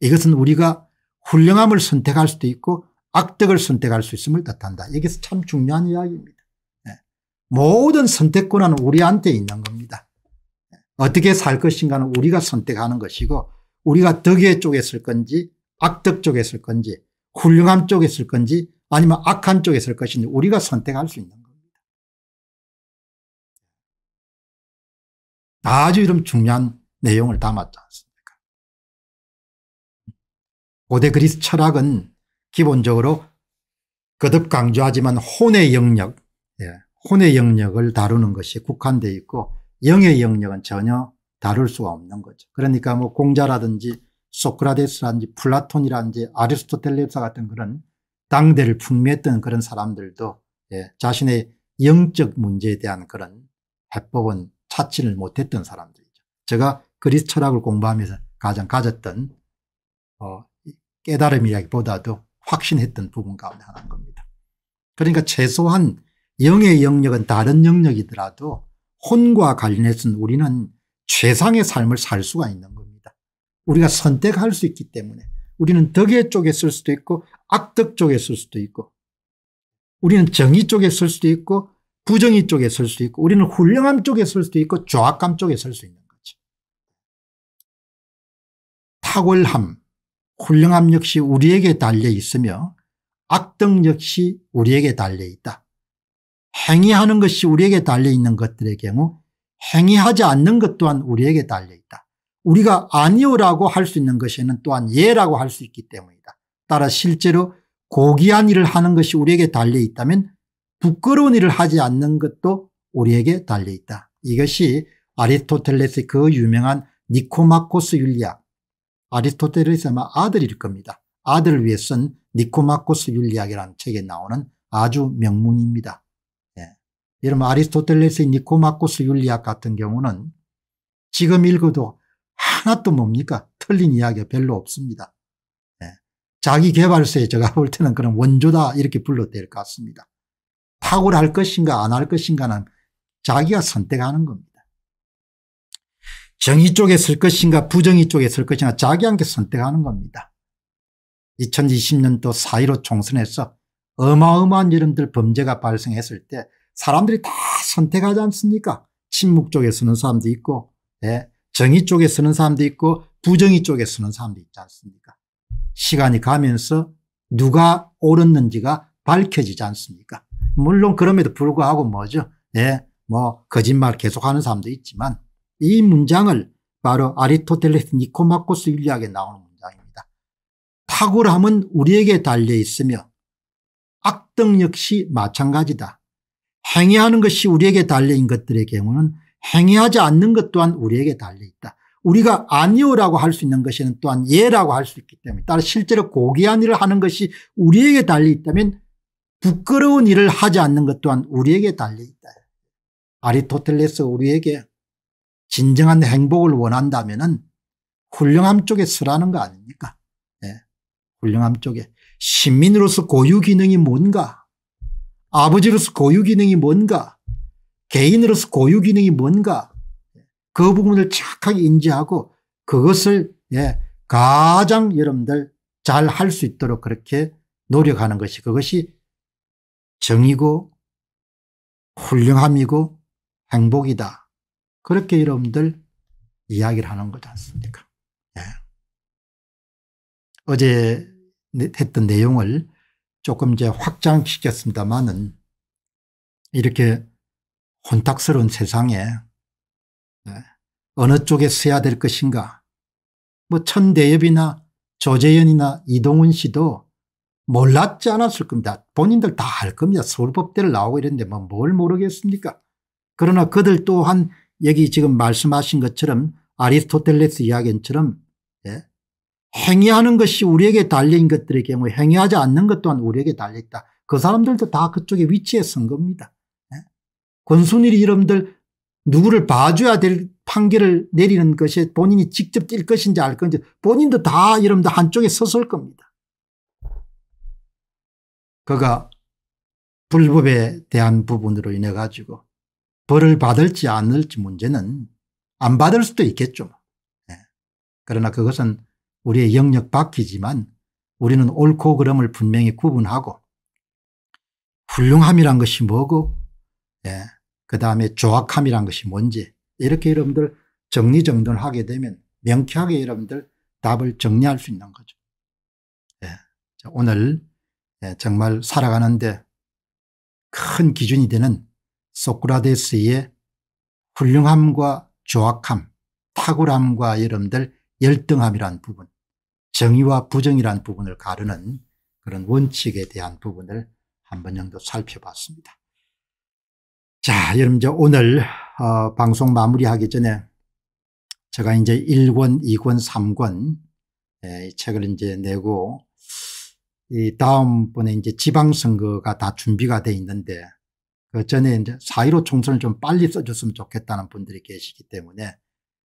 이것은 우리가 훌륭함을 선택할 수도 있고 악덕을 선택할 수 있음을 뜻한다. 여기서 참 중요한 이야기입니다. 예. 모든 선택권은 우리한테 있는 겁니다. 예. 어떻게 살 것인가는 우리가 선택하는 것이고 우리가 덕의 쪽에 있 건지 악덕 쪽에 있 건지 훌륭함 쪽에 있 건지 아니면 악한 쪽에 있 것인지 우리가 선택할 수 있는 겁니다. 아주 이런 중요한 내용을 담았지 않습니까? 고대 그리스 철학은 기본적으로 거듭 강조하지만 혼의 영역, 예, 혼의 영역을 다루는 것이 국한되어 있고 영의 영역은 전혀 다룰 수가 없는 거죠. 그러니까 뭐 공자라든지 소크라테스라든지 플라톤이라든지 아리스토텔레스 같은 그런 당대를 풍미했던 그런 사람들도 예, 자신의 영적 문제에 대한 그런 해법은 찾지를 못했던 사람들이죠. 제가 그리스 철학을 공부하면서 가장 가졌던 어, 깨달음이라기보다도 확신했던 부분 가운데 하나인 겁니다. 그러니까 최소한 영의 영역은 다른 영역이더라도 혼과 관련해서는 우리는 최상의 삶을 살 수가 있는 겁니다. 우리가 선택할 수 있기 때문에 우리는 덕의 쪽에 쓸 수도 있고 악덕 쪽에 쓸 수도 있고 우리는 정의 쪽에 쓸 수도 있고 부정의 쪽에 쓸 수도 있고 우리는 훌륭함 쪽에 쓸 수도 있고 조악감 쪽에 쓸 수 있는 거죠. 탁월함, 훌륭함 역시 우리에게 달려 있으며 악덕 역시 우리에게 달려 있다. 행위하는 것이 우리에게 달려 있는 것들의 경우 행위하지 않는 것 또한 우리에게 달려 있다. 우리가 아니오라고 할 수 있는 것에는 또한 예라고 할 수 있기 때문이다. 따라 실제로 고귀한 일을 하는 것이 우리에게 달려 있다면 부끄러운 일을 하지 않는 것도 우리에게 달려 있다. 이것이 아리스토텔레스 의그 유명한 니코마코스 윤리학 아리스토텔레스의 아들일 겁니다. 아들을 위해 쓴 니코마코스 윤리학이라는 책에 나오는 아주 명문입니다. 예. 여러분 아리스토텔레스의 니코마코스 윤리학 같은 경우는 지금 읽어도 하나도 뭡니까 틀린 이야기가 별로 없습니다. 예. 자기 개발서에 제가 볼 때는 그런 원조다 이렇게 불러도 될 것 같습니다. 파고를 할 것인가 안 할 것인가는 자기가 선택하는 겁니다. 정의 쪽에 쓸 것인가 부정의 쪽에 쓸 것인가 자기한테 선택하는 겁니다. 2020년도 4.15 총선에서 어마어마한 이름들 범죄가 발생했을 때 사람들이 다 선택하지 않습니까? 침묵 쪽에 서는 사람도 있고 예. 정의 쪽에 서는 사람도 있고 부정의 쪽에 서는 사람도 있지 않습니까? 시간이 가면서 누가 옳았는지가 밝혀지지 않습니까? 물론 그럼에도 불구하고 뭐죠? 예, 뭐 거짓말 계속하는 사람도 있지만 이 문장을 바로 아리토텔레스 니코마코스 윤리학에 나오는 문장입니다. 탁월함은 우리에게 달려 있으며 악덕 역시 마찬가지다. 행위하는 것이 우리에게 달려인 것들의 경우는 행위하지 않는 것 또한 우리에게 달려있다. 우리가 아니오라고 할 수 있는 것에는 또한 예라고 할 수 있기 때문에 따라 실제로 고귀한 일을 하는 것이 우리에게 달려있다면 부끄러운 일을 하지 않는 것 또한 우리에게 달려있다. 아리토텔레스 우리에게 진정한 행복을 원한다면은 훌륭함 쪽에 서라는 거 아닙니까? 네. 훌륭함 쪽에. 시민으로서 고유 기능이 뭔가? 아버지로서 고유 기능이 뭔가? 개인으로서 고유 기능이 뭔가? 그 부분을 착하게 인지하고 그것을 예, 가장 여러분들 잘 할 수 있도록 그렇게 노력하는 것이 그것이 정이고 훌륭함이고 행복이다. 그렇게 여러분들 이야기를 하는 거지 않습니까? 예. 어제 했던 내용을 조금 이제 확장시켰습니다만은 이렇게 혼탁스러운 세상에 예, 어느 쪽에 서야 될 것인가 뭐 천대엽이나 조재현이나 이동훈 씨도 몰랐지 않았을 겁니다. 본인들 다알 겁니다. 서울법대를 나오고 이랬는데 뭐뭘 모르겠습니까? 그러나 그들 또한 여기 지금 말씀하신 것처럼 아리스토텔레스 이야기처럼 예? 행위하는 것이 우리에게 달린 것들의 경우 행위하지 않는 것 또한 우리에게 달려있다. 그 사람들도 다 그쪽에 위치에 선 겁니다. 예? 권순일 이름들 누구를 봐줘야 될 판결을 내리는 것이 본인이 직접 뛸 것인지 알 건지 본인도 다 이름도 한쪽에 서설 겁니다. 그가 불법에 대한 부분으로 인해 가지고 벌을 받을지 않을지 문제는 안 받을 수도 있겠죠. 네. 그러나 그것은 우리의 영역 밖이지만 우리는 옳고 그름을 분명히 구분하고 훌륭함이란 것이 뭐고 네. 그 다음에 조악함이란 것이 뭔지 이렇게 여러분들 정리정돈하게 되면 명쾌하게 여러분들 답을 정리할 수 있는 거죠. 네. 오늘 정말 살아가는데 큰 기준이 되는 소크라데스의 훌륭함과 조악함, 탁월함과 여러분들 열등함이란 부분, 정의와 부정이란 부분을 가르는 그런 원칙에 대한 부분을 한 번 정도 살펴봤습니다. 자, 여러분 이제 오늘 어, 방송 마무리하기 전에 제가 이제 1권, 2권, 3권 예, 이 책을 이제 내고 이 다음번에 이제 지방선거가 다 준비가 돼 있는데 그 전에 이제 4.15 총선을 좀 빨리 써줬으면 좋겠다는 분들이 계시기 때문에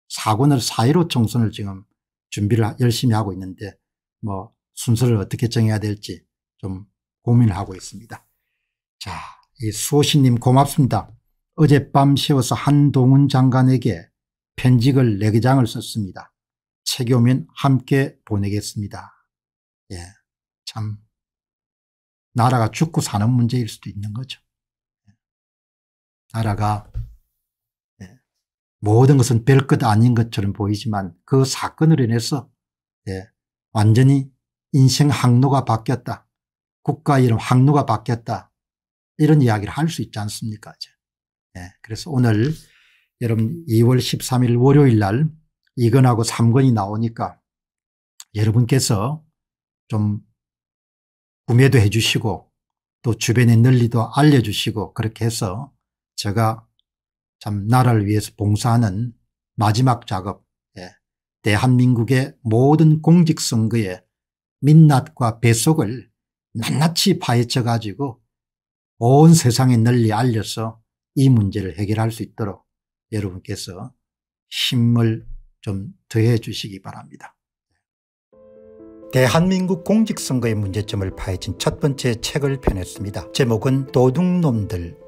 사권을 4.15 총선을 지금 준비를 열심히 하고 있는데 뭐 순서를 어떻게 정해야 될지 좀 고민을 하고 있습니다. 자, 이 수호신님 고맙습니다. 어젯밤 쉬워서 한동훈 장관에게 편직을 4개장을 썼습니다. 책이 오면 함께 보내겠습니다. 예, 참 나라가 죽고 사는 문제일 수도 있는 거죠. 나라가 네. 모든 것은 별것 아닌 것처럼 보이지만 그 사건을 인해서 네. 완전히 인생 항로가 바뀌었다. 국가 이름 항로가 바뀌었다. 이런 이야기를 할 수 있지 않습니까? 예. 그래서 오늘 여러분 2월 13일 월요일 날2건하고 3권이 나오니까 여러분께서 좀 구매도 해 주시고 또 주변에 널리도 알려주시고 그렇게 해서 제가 참 나라를 위해서 봉사하는 마지막 작업 예. 대한민국의 모든 공직선거에 민낯과 배속을 낱낱이 파헤쳐 가지고 온 세상에 널리 알려서 이 문제를 해결할 수 있도록 여러분께서 힘을 좀 더해 주시기 바랍니다. 대한민국 공직선거의 문제점을 파헤친 첫 번째 책을 펴냈습니다. 제목은 도둑놈들